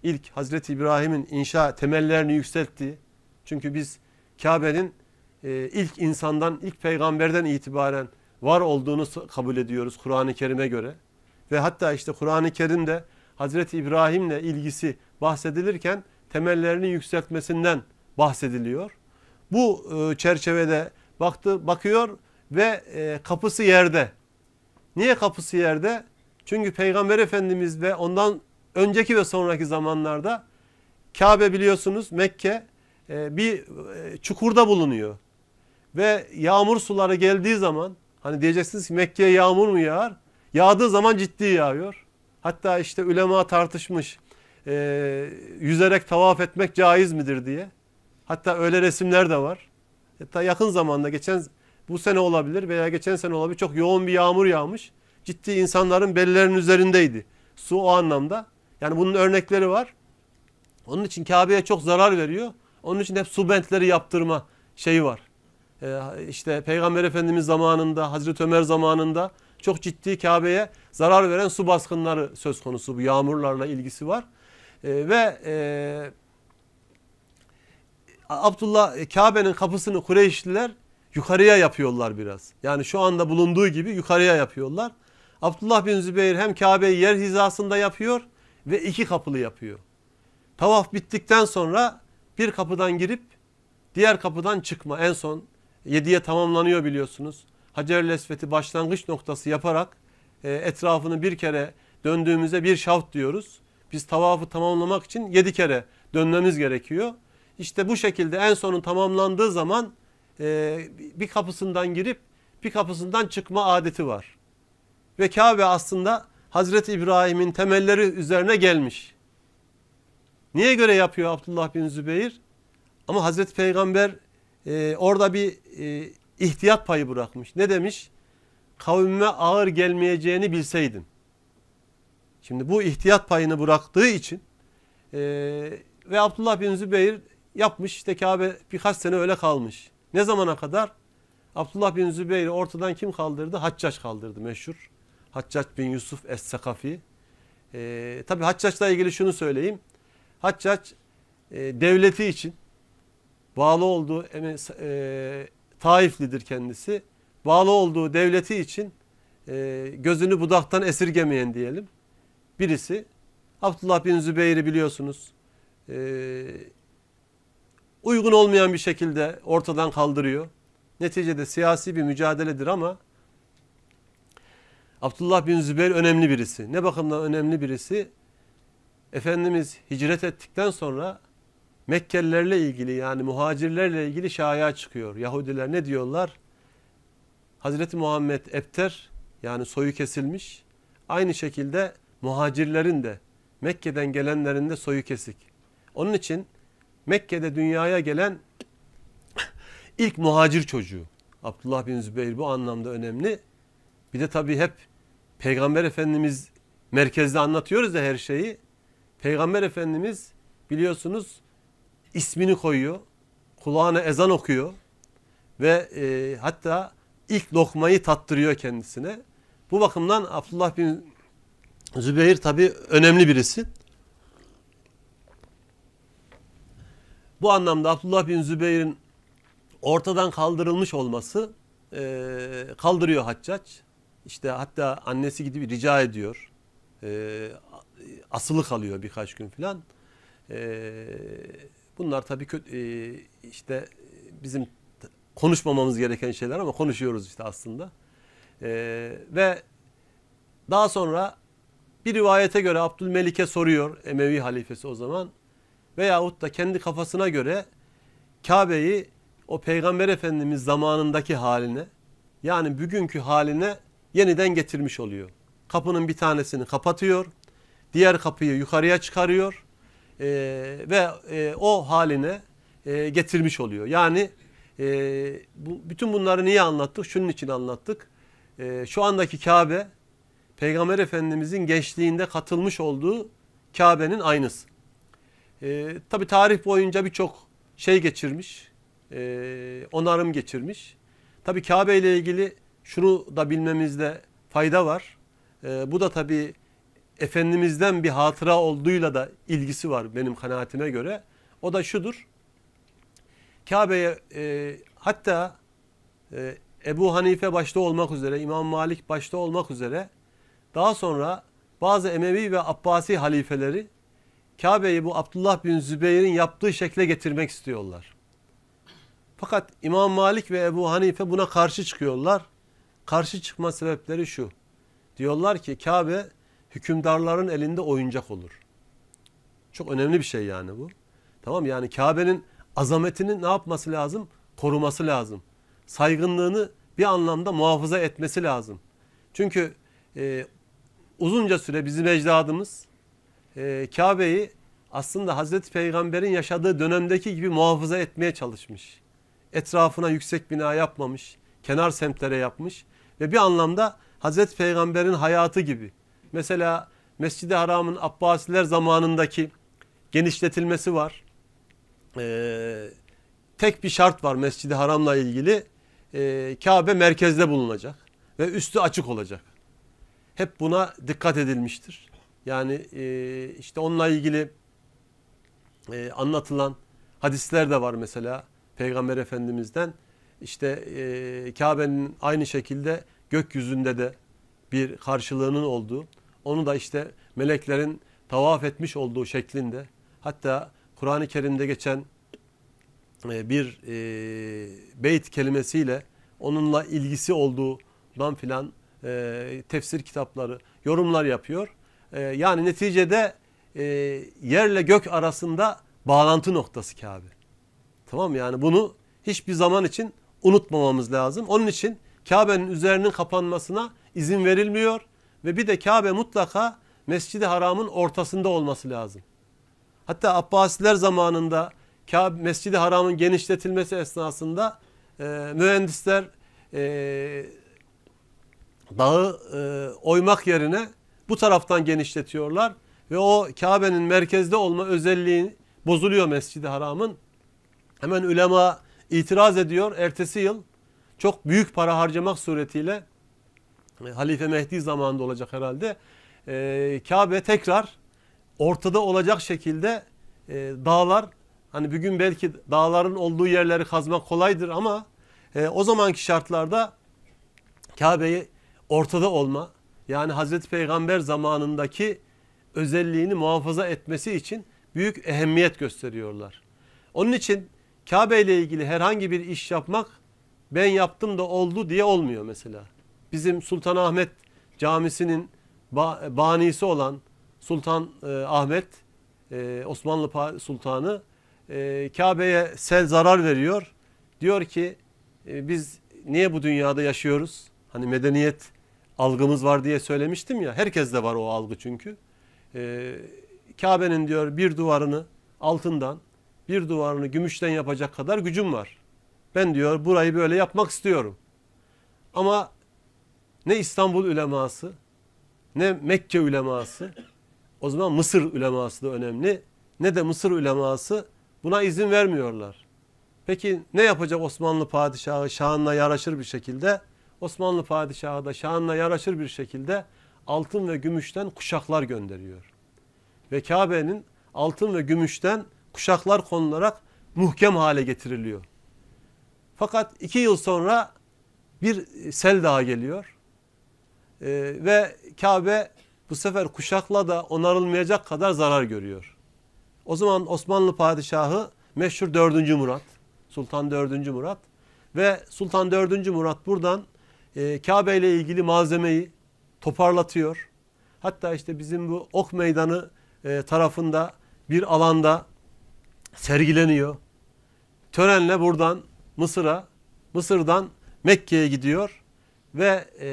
ilk Hazreti İbrahim'in inşa temellerini yükseltti. Çünkü biz Kabe'nin e, ilk insandan, ilk peygamberden itibaren var olduğunu kabul ediyoruz Kur'an-ı Kerim'e göre. Ve hatta işte Kur'an-ı Kerim'de Hazreti İbrahim'le ilgisi bahsedilirken temellerini yükseltmesinden bahsediliyor. Bu e, çerçevede baktı, bakıyor ve e, kapısı yerde. Niye kapısı yerde? Çünkü Peygamber Efendimiz ve ondan önceki ve sonraki zamanlarda Kabe biliyorsunuz Mekke e, bir e, çukurda bulunuyor. Ve yağmur suları geldiği zaman hani diyeceksiniz ki Mekke'ye yağmur mu yağar? Yağdığı zaman ciddi yağıyor. Hatta işte ulema tartışmış e, yüzerek tavaf etmek caiz midir diye. Hatta öyle resimler de var. Hatta yakın zamanda geçen bu sene olabilir veya geçen sene olabilir çok yoğun bir yağmur yağmış. Ciddi insanların bellerinin üzerindeydi. Su o anlamda yani bunun örnekleri var. Onun için Kabe'ye çok zarar veriyor. Onun için hep su bentleri yaptırma şeyi var. Ee, işte Peygamber Efendimiz zamanında, Hazreti Ömer zamanında çok ciddi Kabe'ye zarar veren su baskınları söz konusu. Bu yağmurlarla ilgisi var. Ee, ve e, Abdullah e, Kabe'nin kapısını Kureyşliler yukarıya yapıyorlar biraz. Yani şu anda bulunduğu gibi yukarıya yapıyorlar. Abdullah bin Zübeyir hem Kabe'yi yer hizasında yapıyor ve iki kapılı yapıyor. Tavaf bittikten sonra bir kapıdan girip diğer kapıdan çıkma. En son yediye tamamlanıyor biliyorsunuz. hacer Lesvet'i başlangıç noktası yaparak e, etrafını bir kere döndüğümüzde bir şavt diyoruz. Biz tavafı tamamlamak için yedi kere dönmemiz gerekiyor. İşte bu şekilde en sonun tamamlandığı zaman e, bir kapısından girip bir kapısından çıkma adeti var. Ve Kabe aslında Hazreti İbrahim'in temelleri üzerine gelmiş. Niye göre yapıyor Abdullah bin Zübeyir? Ama Hazreti Peygamber e, orada bir e, ihtiyat payı bırakmış. Ne demiş? Kavmime ağır gelmeyeceğini bilseydim. Şimdi bu ihtiyat payını bıraktığı için e, ve Abdullah bin Zübeyir yapmış işte Kabe birkaç sene öyle kalmış. Ne zamana kadar? Abdullah bin Zübeyir ortadan kim kaldırdı? Haccaç kaldırdı meşhur. Haccac bin Yusuf Es-Sakafi. E, tabii Haccac'la ilgili şunu söyleyeyim. Haccac e, devleti için bağlı olduğu e, e, Taiflidir kendisi. Bağlı olduğu devleti için e, gözünü budaktan esirgemeyen diyelim. Birisi Abdullah bin Zübeyir'i biliyorsunuz. E, uygun olmayan bir şekilde ortadan kaldırıyor. Neticede siyasi bir mücadeledir ama Abdullah bin Zübeyir önemli birisi. Ne bakımdan önemli birisi? Efendimiz hicret ettikten sonra Mekkelilerle ilgili yani muhacirlerle ilgili şaya çıkıyor. Yahudiler ne diyorlar? Hazreti Muhammed epter, yani soyu kesilmiş. Aynı şekilde muhacirlerin de Mekke'den gelenlerin de soyu kesik. Onun için Mekke'de dünyaya gelen ilk muhacir çocuğu. Abdullah bin Zübeyir bu anlamda önemli. Bir de tabii hep Peygamber Efendimiz merkezde anlatıyoruz da her şeyi. Peygamber Efendimiz biliyorsunuz ismini koyuyor. Kulağına ezan okuyor. Ve e, hatta ilk lokmayı tattırıyor kendisine. Bu bakımdan Abdullah bin Zübeyir tabi önemli birisi. Bu anlamda Abdullah bin Zübeyir'in ortadan kaldırılmış olması e, kaldırıyor Haccac. İşte hatta annesi gidip rica ediyor. E, ee, asılı kalıyor birkaç gün filan. E, bunlar tabii kötü, e, işte bizim konuşmamamız gereken şeyler ama konuşuyoruz işte aslında. E, ve daha sonra bir rivayete göre Abdülmelik'e soruyor Emevi halifesi o zaman. Veyahut da kendi kafasına göre Kabe'yi o Peygamber Efendimiz zamanındaki haline yani bugünkü haline yeniden getirmiş oluyor. Kapının bir tanesini kapatıyor. Diğer kapıyı yukarıya çıkarıyor. E, ve e, o haline e, getirmiş oluyor. Yani e, bu, bütün bunları niye anlattık? Şunun için anlattık. E, şu andaki Kabe Peygamber Efendimizin gençliğinde katılmış olduğu Kabe'nin aynısı. E, Tabi tarih boyunca birçok şey geçirmiş, e, onarım geçirmiş. Tabi Kabe ile ilgili şunu da bilmemizde fayda var. E, bu da tabii Efendimiz'den bir hatıra olduğuyla da ilgisi var benim kanaatime göre. O da şudur. Kabe'ye e, hatta e, Ebu Hanife başta olmak üzere, İmam Malik başta olmak üzere daha sonra bazı Emevi ve Abbasi halifeleri Kabe'yi bu Abdullah bin Zübeyir'in yaptığı şekle getirmek istiyorlar. Fakat İmam Malik ve Ebu Hanife buna karşı çıkıyorlar karşı çıkma sebepleri şu. Diyorlar ki Kabe hükümdarların elinde oyuncak olur. Çok önemli bir şey yani bu. Tamam yani Kabe'nin azametini ne yapması lazım? Koruması lazım. Saygınlığını bir anlamda muhafaza etmesi lazım. Çünkü e, uzunca süre bizim ecdadımız e, Kabe'yi aslında Hazreti Peygamber'in yaşadığı dönemdeki gibi muhafaza etmeye çalışmış. Etrafına yüksek bina yapmamış, kenar semtlere yapmış. Ve bir anlamda Hazreti Peygamber'in hayatı gibi. Mesela Mescid-i Haram'ın Abbasiler zamanındaki genişletilmesi var. Ee, tek bir şart var Mescid-i Haram'la ilgili. Ee, Kabe merkezde bulunacak ve üstü açık olacak. Hep buna dikkat edilmiştir. Yani e, işte onunla ilgili e, anlatılan hadisler de var mesela Peygamber Efendimiz'den işte e, Kabe'nin aynı şekilde gökyüzünde de bir karşılığının olduğu, onu da işte meleklerin tavaf etmiş olduğu şeklinde, hatta Kur'an-ı Kerim'de geçen e, bir e, beyt kelimesiyle onunla ilgisi olduğundan filan e, tefsir kitapları, yorumlar yapıyor. E, yani neticede e, yerle gök arasında bağlantı noktası Kabe. Tamam yani bunu hiçbir zaman için unutmamamız lazım. Onun için Kabe'nin üzerinin kapanmasına izin verilmiyor ve bir de Kabe mutlaka Mescid-i Haram'ın ortasında olması lazım. Hatta Abbasiler zamanında Kabe Mescid-i Haram'ın genişletilmesi esnasında e, mühendisler e, dağı e, oymak yerine bu taraftan genişletiyorlar ve o Kabe'nin merkezde olma özelliği bozuluyor Mescid-i Haram'ın. Hemen ulema itiraz ediyor. Ertesi yıl çok büyük para harcamak suretiyle e, Halife Mehdi zamanında olacak herhalde. E, Kabe tekrar ortada olacak şekilde e, dağlar hani bugün belki dağların olduğu yerleri kazmak kolaydır ama e, o zamanki şartlarda Kabe'yi ortada olma yani Hazreti Peygamber zamanındaki özelliğini muhafaza etmesi için büyük ehemmiyet gösteriyorlar. Onun için Kabe ile ilgili herhangi bir iş yapmak ben yaptım da oldu diye olmuyor mesela. Bizim Sultanahmet Camisi'nin banisi olan Sultan e, Ahmet e, Osmanlı Sultanı e, Kabe'ye sel zarar veriyor. Diyor ki e, biz niye bu dünyada yaşıyoruz? Hani medeniyet algımız var diye söylemiştim ya. Herkes de var o algı çünkü. E, Kabe'nin diyor bir duvarını altından bir duvarını gümüşten yapacak kadar gücüm var. Ben diyor burayı böyle yapmak istiyorum. Ama ne İstanbul üleması ne Mekke üleması o zaman Mısır üleması da önemli ne de Mısır üleması buna izin vermiyorlar. Peki ne yapacak Osmanlı padişahı şanına yaraşır bir şekilde? Osmanlı padişahı da şanına yaraşır bir şekilde altın ve gümüşten kuşaklar gönderiyor. Ve Kabe'nin altın ve gümüşten kuşaklar konularak muhkem hale getiriliyor. Fakat iki yıl sonra bir e, sel daha geliyor. Ee, ve Kabe bu sefer kuşakla da onarılmayacak kadar zarar görüyor. O zaman Osmanlı padişahı meşhur 4. Murat, Sultan 4. Murat ve Sultan 4. Murat buradan e, Kabe ile ilgili malzemeyi toparlatıyor. Hatta işte bizim bu Ok Meydanı e, tarafında bir alanda sergileniyor. Törenle buradan Mısır'a, Mısır'dan Mekke'ye gidiyor ve e,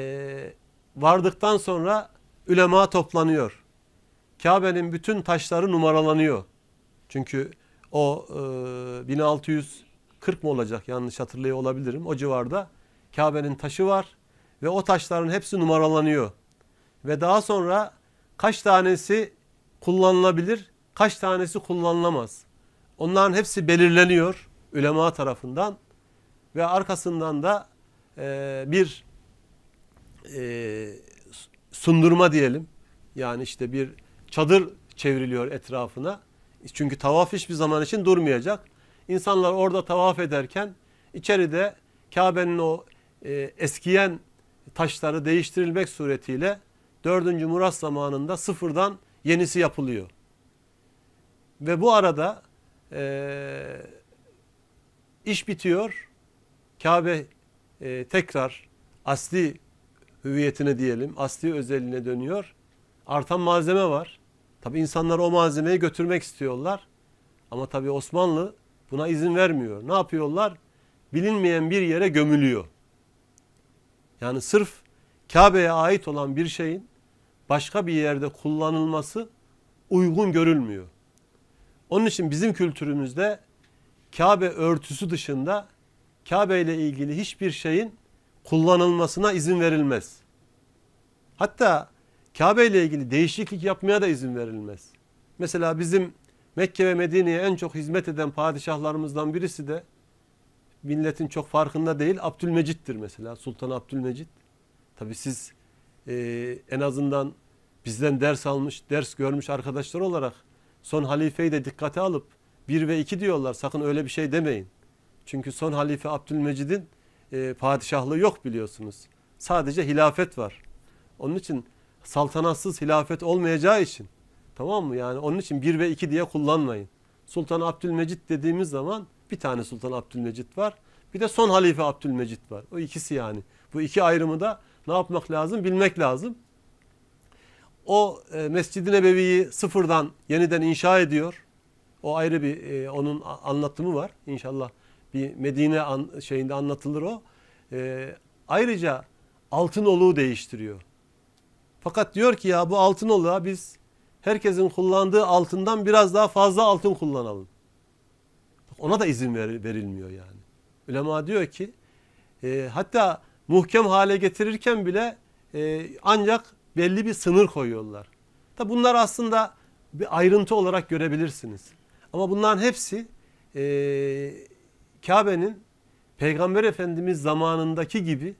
vardıktan sonra ülema toplanıyor. Kabe'nin bütün taşları numaralanıyor. Çünkü o e, 1640 mı olacak yanlış hatırlıyor olabilirim. O civarda Kabe'nin taşı var ve o taşların hepsi numaralanıyor. Ve daha sonra kaç tanesi kullanılabilir, kaç tanesi kullanılamaz. Onların hepsi belirleniyor ülema tarafından ve arkasından da e, bir e, sundurma diyelim. Yani işte bir çadır çevriliyor etrafına. Çünkü tavaf hiçbir zaman için durmayacak. İnsanlar orada tavaf ederken içeride Kabe'nin o e, eskiyen taşları değiştirilmek suretiyle 4. Murat zamanında sıfırdan yenisi yapılıyor. Ve bu arada e, iş bitiyor. Kabe e, tekrar asli hüviyetine diyelim, asli özelliğine dönüyor. Artan malzeme var. Tabi insanlar o malzemeyi götürmek istiyorlar. Ama tabi Osmanlı buna izin vermiyor. Ne yapıyorlar? Bilinmeyen bir yere gömülüyor. Yani sırf Kabe'ye ait olan bir şeyin başka bir yerde kullanılması uygun görülmüyor. Onun için bizim kültürümüzde Kabe örtüsü dışında Kabe ile ilgili hiçbir şeyin kullanılmasına izin verilmez. Hatta Kabe ile ilgili değişiklik yapmaya da izin verilmez. Mesela bizim Mekke ve Medine'ye en çok hizmet eden padişahlarımızdan birisi de milletin çok farkında değil Abdülmecit'tir mesela Sultan Abdülmecit. Tabi siz e, en azından bizden ders almış, ders görmüş arkadaşlar olarak Son halifeyi de dikkate alıp bir ve iki diyorlar sakın öyle bir şey demeyin. Çünkü son halife Abdülmecid'in e, padişahlığı yok biliyorsunuz. Sadece hilafet var. Onun için saltanatsız hilafet olmayacağı için tamam mı? Yani onun için bir ve iki diye kullanmayın. Sultan Abdülmecid dediğimiz zaman bir tane Sultan Abdülmecid var. Bir de son halife Abdülmecid var. O ikisi yani. Bu iki ayrımı da ne yapmak lazım? Bilmek lazım. O e, Mescid-i Nebevi'yi sıfırdan yeniden inşa ediyor. O ayrı bir e, onun anlatımı var. İnşallah bir Medine an, şeyinde anlatılır o. E, ayrıca altın oluğu değiştiriyor. Fakat diyor ki ya bu altın oluğa biz herkesin kullandığı altından biraz daha fazla altın kullanalım. Ona da izin ver, verilmiyor yani. Ülema diyor ki e, hatta muhkem hale getirirken bile e, ancak belli bir sınır koyuyorlar. Tabi bunlar aslında bir ayrıntı olarak görebilirsiniz. Ama bunların hepsi e, Kabe'nin Peygamber Efendimiz zamanındaki gibi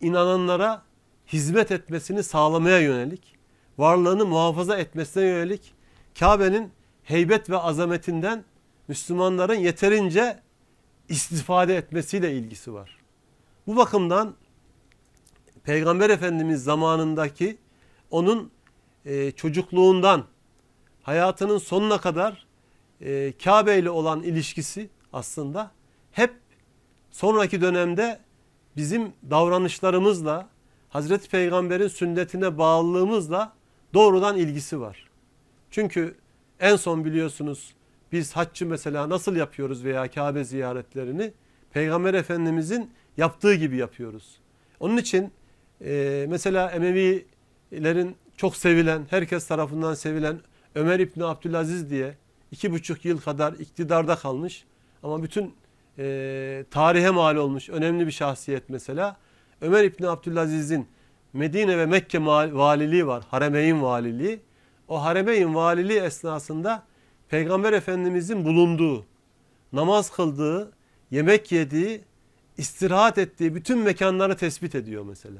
inananlara hizmet etmesini sağlamaya yönelik, varlığını muhafaza etmesine yönelik Kabe'nin heybet ve azametinden Müslümanların yeterince istifade etmesiyle ilgisi var. Bu bakımdan Peygamber Efendimiz zamanındaki onun e, çocukluğundan hayatının sonuna kadar e, Kabe ile olan ilişkisi aslında hep sonraki dönemde bizim davranışlarımızla Hazreti Peygamber'in sünnetine bağlılığımızla doğrudan ilgisi var. Çünkü en son biliyorsunuz biz haccı mesela nasıl yapıyoruz veya Kabe ziyaretlerini Peygamber Efendimizin yaptığı gibi yapıyoruz. Onun için ee, mesela Emevilerin çok sevilen, herkes tarafından sevilen Ömer İbni Abdülaziz diye iki buçuk yıl kadar iktidarda kalmış ama bütün e, tarihe mal olmuş önemli bir şahsiyet mesela. Ömer İbni Abdülaziz'in Medine ve Mekke valiliği var. Haremeyn valiliği. O Haremeyn valiliği esnasında Peygamber Efendimizin bulunduğu, namaz kıldığı, yemek yediği, istirahat ettiği bütün mekanları tespit ediyor mesela.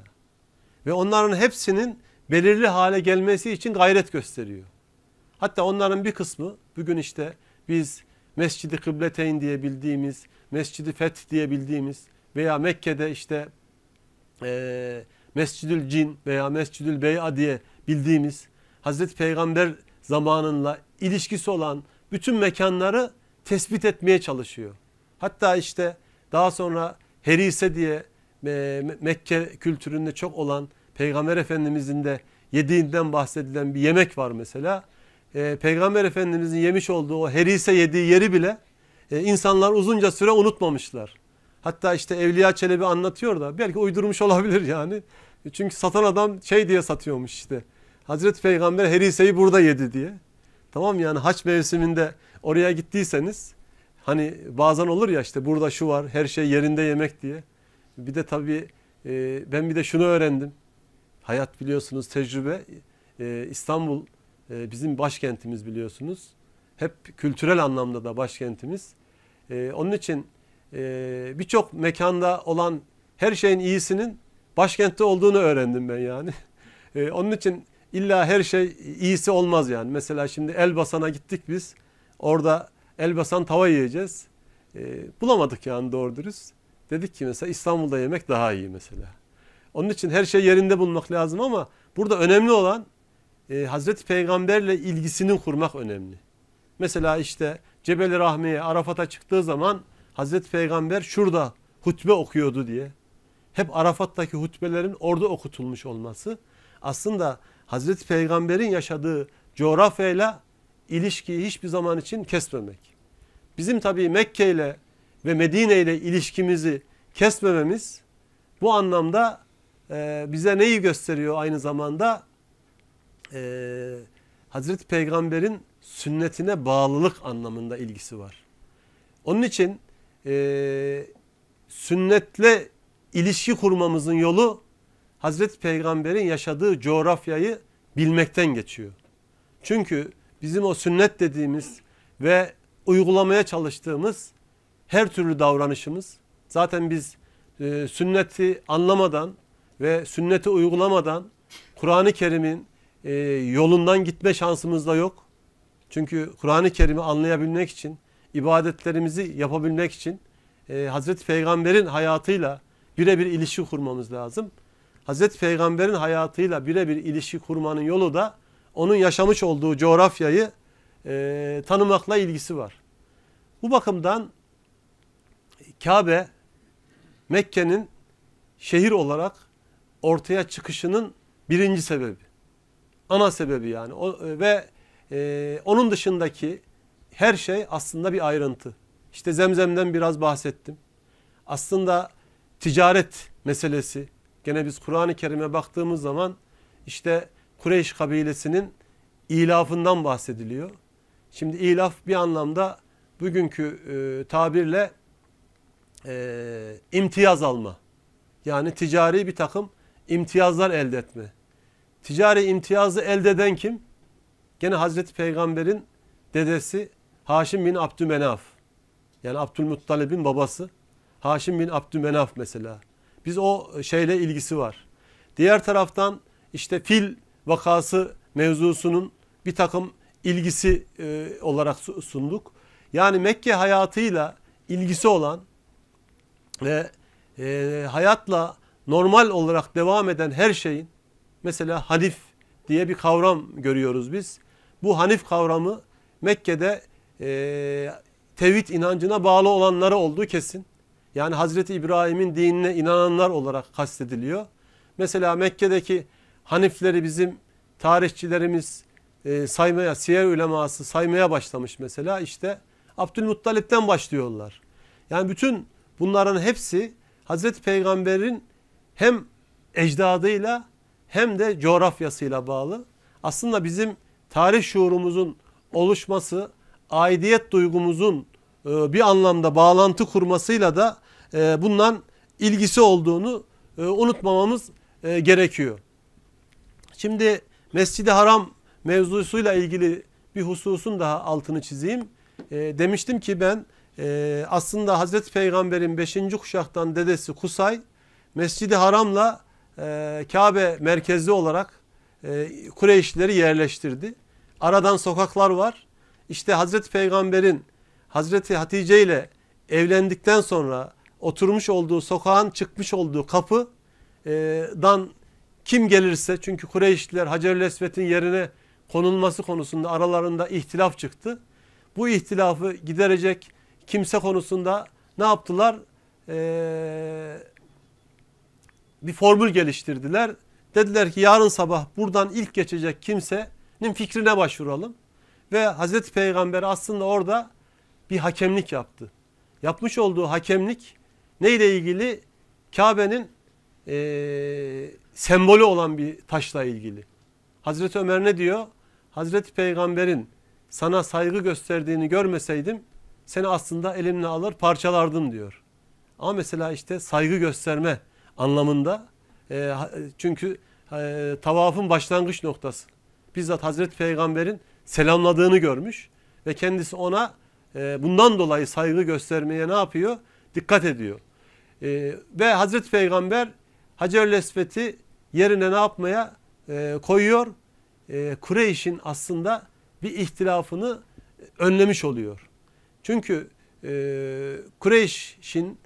Ve onların hepsinin belirli hale gelmesi için gayret gösteriyor. Hatta onların bir kısmı bugün işte biz Mescidi Kıbleteyn diye bildiğimiz, Mescidi Feth diye bildiğimiz veya Mekke'de işte e, Mescidül Cin veya Mescidül Bey'a diye bildiğimiz Hazreti Peygamber zamanınla ilişkisi olan bütün mekanları tespit etmeye çalışıyor. Hatta işte daha sonra Herise diye Mekke kültüründe çok olan Peygamber Efendimizin de yediğinden bahsedilen bir yemek var mesela. E, Peygamber Efendimizin yemiş olduğu o herise yediği yeri bile e, insanlar uzunca süre unutmamışlar. Hatta işte Evliya Çelebi anlatıyor da belki uydurmuş olabilir yani. Çünkü satan adam şey diye satıyormuş işte. Hazreti Peygamber heriseyi burada yedi diye. Tamam yani haç mevsiminde oraya gittiyseniz hani bazen olur ya işte burada şu var her şey yerinde yemek diye. Bir de tabii e, ben bir de şunu öğrendim. Hayat biliyorsunuz tecrübe. E, İstanbul e, bizim başkentimiz biliyorsunuz. Hep kültürel anlamda da başkentimiz. E, onun için e, birçok mekanda olan her şeyin iyisinin başkentte olduğunu öğrendim ben yani. *laughs* E, onun için illa her şey iyisi olmaz yani. Mesela şimdi Elbasan'a gittik biz. Orada Elbasan tava yiyeceğiz. E, bulamadık yani doğru dürüst. Dedik ki mesela İstanbul'da yemek daha iyi mesela. Onun için her şey yerinde bulmak lazım ama burada önemli olan e, Hazreti Peygamberle ilgisinin kurmak önemli. Mesela işte Cebel Rahmi'ye Arafat'a çıktığı zaman Hazreti Peygamber şurada hutbe okuyordu diye. Hep Arafat'taki hutbelerin orada okutulmuş olması aslında Hazreti Peygamber'in yaşadığı coğrafyayla ilişkiyi hiçbir zaman için kesmemek. Bizim tabii Mekke ile ve Medine ile ilişkimizi kesmememiz bu anlamda e, bize neyi gösteriyor aynı zamanda? E, Hazreti Peygamber'in sünnetine bağlılık anlamında ilgisi var. Onun için e, sünnetle ilişki kurmamızın yolu Hazreti Peygamber'in yaşadığı coğrafyayı bilmekten geçiyor. Çünkü bizim o sünnet dediğimiz ve uygulamaya çalıştığımız her türlü davranışımız zaten biz e, sünneti anlamadan ve sünneti uygulamadan Kur'an-ı Kerim'in e, yolundan gitme şansımız da yok. Çünkü Kur'an-ı Kerim'i anlayabilmek için, ibadetlerimizi yapabilmek için e, Hazreti Peygamber'in hayatıyla birebir ilişki kurmamız lazım. Hazreti Peygamber'in hayatıyla birebir ilişki kurmanın yolu da onun yaşamış olduğu coğrafyayı e, tanımakla ilgisi var. Bu bakımdan Kabe Mekke'nin şehir olarak ortaya çıkışının birinci sebebi. Ana sebebi yani. O, e, ve e, onun dışındaki her şey aslında bir ayrıntı. İşte zemzemden biraz bahsettim. Aslında ticaret meselesi. Gene biz Kur'an-ı Kerim'e baktığımız zaman işte Kureyş kabilesinin ilafından bahsediliyor. Şimdi ilaf bir anlamda bugünkü e, tabirle e, imtiyaz alma. Yani ticari bir takım imtiyazlar elde etme. Ticari imtiyazı elde eden kim? Gene Hazreti Peygamber'in dedesi Haşim bin Abdümenaf. Yani Abdülmuttalib'in babası. Haşim bin Abdümenaf mesela. Biz o şeyle ilgisi var. Diğer taraftan işte fil vakası mevzusunun bir takım ilgisi e, olarak sunduk. Yani Mekke hayatıyla ilgisi olan ve e, hayatla normal olarak devam eden her şeyin mesela hanif diye bir kavram görüyoruz biz. Bu hanif kavramı Mekke'de e, tevhid inancına bağlı olanları olduğu kesin. Yani Hazreti İbrahim'in dinine inananlar olarak kastediliyor. Mesela Mekke'deki hanifleri bizim tarihçilerimiz e, saymaya, siyer uleması saymaya başlamış mesela. işte. Abdülmuttalip'ten başlıyorlar. Yani bütün bunların hepsi Hazreti Peygamber'in hem ecdadıyla hem de coğrafyasıyla bağlı. Aslında bizim tarih şuurumuzun oluşması, aidiyet duygumuzun e, bir anlamda bağlantı kurmasıyla da e, bundan ilgisi olduğunu e, unutmamamız gerekiyor. Şimdi Mescid-i Haram mevzusuyla ilgili bir hususun daha altını çizeyim. Demiştim ki ben aslında Hazreti Peygamber'in 5. kuşaktan dedesi Kusay Mescidi Haram'la e, Kabe merkezli olarak e, Kureyşlileri yerleştirdi. Aradan sokaklar var. İşte Hazreti Peygamber'in Hazreti Hatice ile evlendikten sonra oturmuş olduğu sokağın çıkmış olduğu kapıdan kim gelirse çünkü Kureyşliler Hacer-i Esved'in yerine konulması konusunda aralarında ihtilaf çıktı. Bu ihtilafı giderecek kimse konusunda ne yaptılar? Ee, bir formül geliştirdiler. Dediler ki yarın sabah buradan ilk geçecek kimsenin fikrine başvuralım. Ve Hazreti Peygamber aslında orada bir hakemlik yaptı. Yapmış olduğu hakemlik neyle ilgili? Kabe'nin e, sembolü olan bir taşla ilgili. Hazreti Ömer ne diyor? Hazreti Peygamber'in sana saygı gösterdiğini görmeseydim seni aslında elimle alır parçalardım diyor. Ama mesela işte saygı gösterme anlamında. E, çünkü e, tavafın başlangıç noktası. Bizzat Hazreti Peygamber'in selamladığını görmüş ve kendisi ona e, bundan dolayı saygı göstermeye ne yapıyor? Dikkat ediyor. E, ve Hazreti Peygamber Hacer-ül yerine ne yapmaya e, koyuyor? E, Kureyş'in aslında bir ihtilafını e, önlemiş oluyor. Çünkü e, Kureyş'in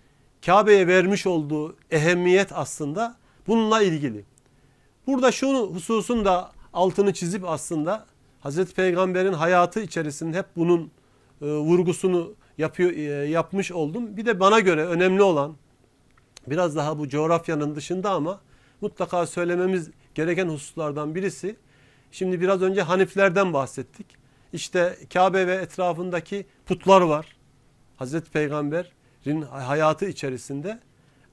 Kabe'ye vermiş olduğu ehemmiyet aslında bununla ilgili. Burada şu hususun da altını çizip aslında Hazreti Peygamber'in hayatı içerisinde hep bunun e, vurgusunu yapıyor e, yapmış oldum. Bir de bana göre önemli olan biraz daha bu coğrafyanın dışında ama mutlaka söylememiz gereken hususlardan birisi. Şimdi biraz önce Haniflerden bahsettik. İşte Kabe ve etrafındaki putlar var. Hazreti Peygamber hayatı içerisinde.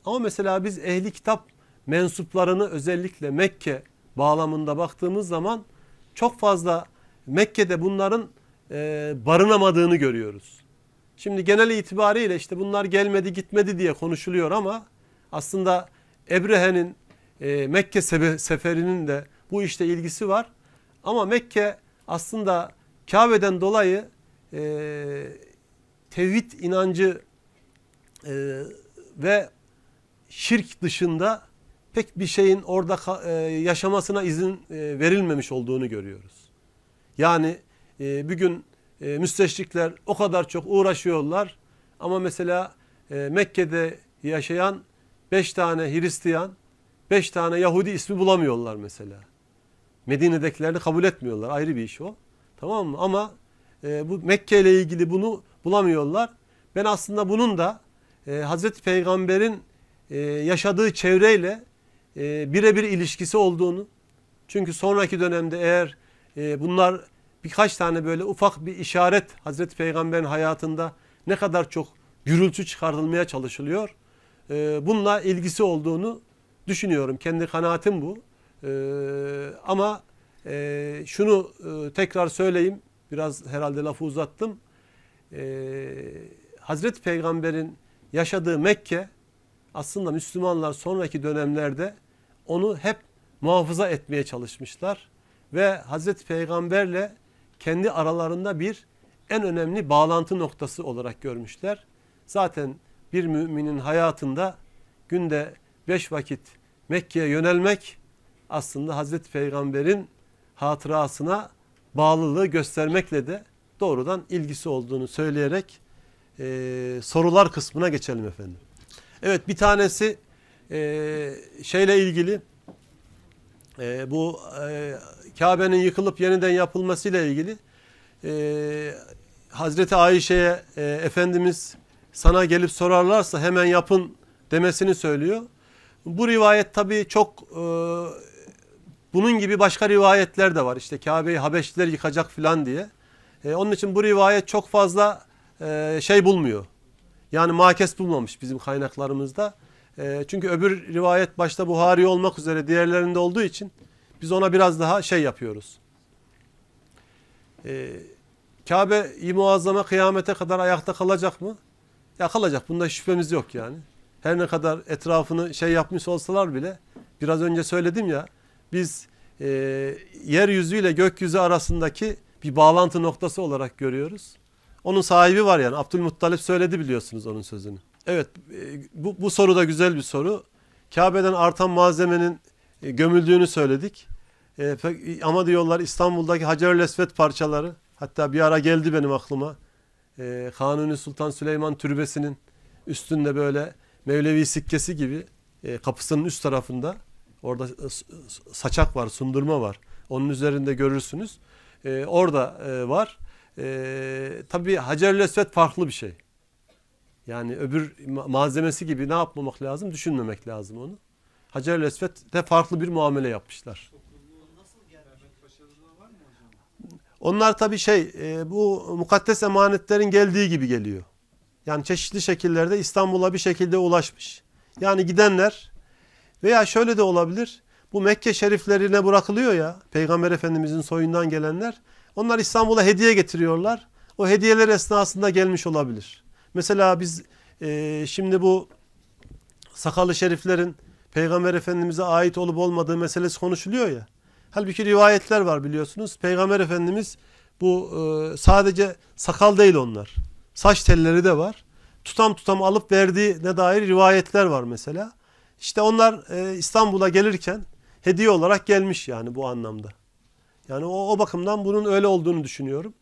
Ama mesela biz ehli kitap mensuplarını özellikle Mekke bağlamında baktığımız zaman çok fazla Mekke'de bunların e, barınamadığını görüyoruz. Şimdi genel itibariyle işte bunlar gelmedi gitmedi diye konuşuluyor ama aslında Ebrehe'nin e, Mekke seferinin de bu işte ilgisi var. Ama Mekke aslında Kabe'den dolayı e, tevhid inancı e, ve şirk dışında pek bir şeyin orada e, yaşamasına izin e, verilmemiş olduğunu görüyoruz. Yani e, bir e, müsteşrikler o kadar çok uğraşıyorlar ama mesela e, Mekke'de yaşayan beş tane Hristiyan, beş tane Yahudi ismi bulamıyorlar mesela. Medine'dekilerini kabul etmiyorlar ayrı bir iş o. Tamam mı? Ama e, bu Mekke ile ilgili bunu bulamıyorlar. Ben aslında bunun da e, Hazreti Peygamber'in e, yaşadığı çevreyle e, birebir ilişkisi olduğunu çünkü sonraki dönemde eğer e, bunlar birkaç tane böyle ufak bir işaret Hazreti Peygamber'in hayatında ne kadar çok gürültü çıkartılmaya çalışılıyor. E, bununla ilgisi olduğunu düşünüyorum. Kendi kanaatim bu. E, ama e, şunu e, tekrar söyleyeyim. Biraz herhalde lafı uzattım. E, Hazreti Peygamber'in yaşadığı Mekke aslında Müslümanlar sonraki dönemlerde onu hep muhafaza etmeye çalışmışlar ve Hazreti Peygamberle kendi aralarında bir en önemli bağlantı noktası olarak görmüşler. Zaten bir müminin hayatında günde beş vakit Mekke'ye yönelmek aslında Hazreti Peygamber'in hatırasına bağlılığı göstermekle de doğrudan ilgisi olduğunu söyleyerek e, sorular kısmına geçelim efendim. Evet bir tanesi e, şeyle ilgili e, bu e, Kabe'nin yıkılıp yeniden yapılmasıyla ilgili e, Hazreti Ayşe'ye e, Efendimiz sana gelip sorarlarsa hemen yapın demesini söylüyor. Bu rivayet tabi çok e, bunun gibi başka rivayetler de var. İşte Kabe'yi Habeşliler yıkacak filan diye. E, onun için bu rivayet çok fazla e, şey bulmuyor. Yani makes bulmamış bizim kaynaklarımızda. E, çünkü öbür rivayet başta Buhari olmak üzere diğerlerinde olduğu için biz ona biraz daha şey yapıyoruz. E, Kabe-i Muazzama kıyamete kadar ayakta kalacak mı? Ya kalacak. Bunda şüphemiz yok yani. Her ne kadar etrafını şey yapmış olsalar bile biraz önce söyledim ya biz e, yeryüzü ile gökyüzü arasındaki bir bağlantı noktası olarak görüyoruz. Onun sahibi var yani. Abdülmuttalip söyledi biliyorsunuz onun sözünü. Evet e, bu, bu soru da güzel bir soru. Kabe'den artan malzemenin e, gömüldüğünü söyledik. E, ama diyorlar İstanbul'daki Hacerül Esved parçaları hatta bir ara geldi benim aklıma. E, Kanuni Sultan Süleyman Türbesi'nin üstünde böyle Mevlevi sikkesi gibi kapısının üst tarafında orada saçak var, sundurma var. Onun üzerinde görürsünüz. orada e, var e, tabii Hacer-i farklı bir şey. Yani öbür malzemesi gibi ne yapmamak lazım? Düşünmemek lazım onu. Hacer-i Esved'de farklı bir muamele yapmışlar. Onlar tabi şey e, bu mukaddes emanetlerin geldiği gibi geliyor. Yani çeşitli şekillerde İstanbul'a bir şekilde ulaşmış. Yani gidenler veya şöyle de olabilir. Bu Mekke şeriflerine bırakılıyor ya peygamber efendimizin soyundan gelenler. Onlar İstanbul'a hediye getiriyorlar. O hediyeler esnasında gelmiş olabilir. Mesela biz e, şimdi bu sakallı şeriflerin Peygamber Efendimiz'e ait olup olmadığı meselesi konuşuluyor ya. Halbuki rivayetler var biliyorsunuz. Peygamber Efendimiz bu e, sadece sakal değil onlar. Saç telleri de var. Tutam tutam alıp verdiğine dair rivayetler var mesela. İşte onlar e, İstanbul'a gelirken hediye olarak gelmiş yani bu anlamda. Yani o, o bakımdan bunun öyle olduğunu düşünüyorum.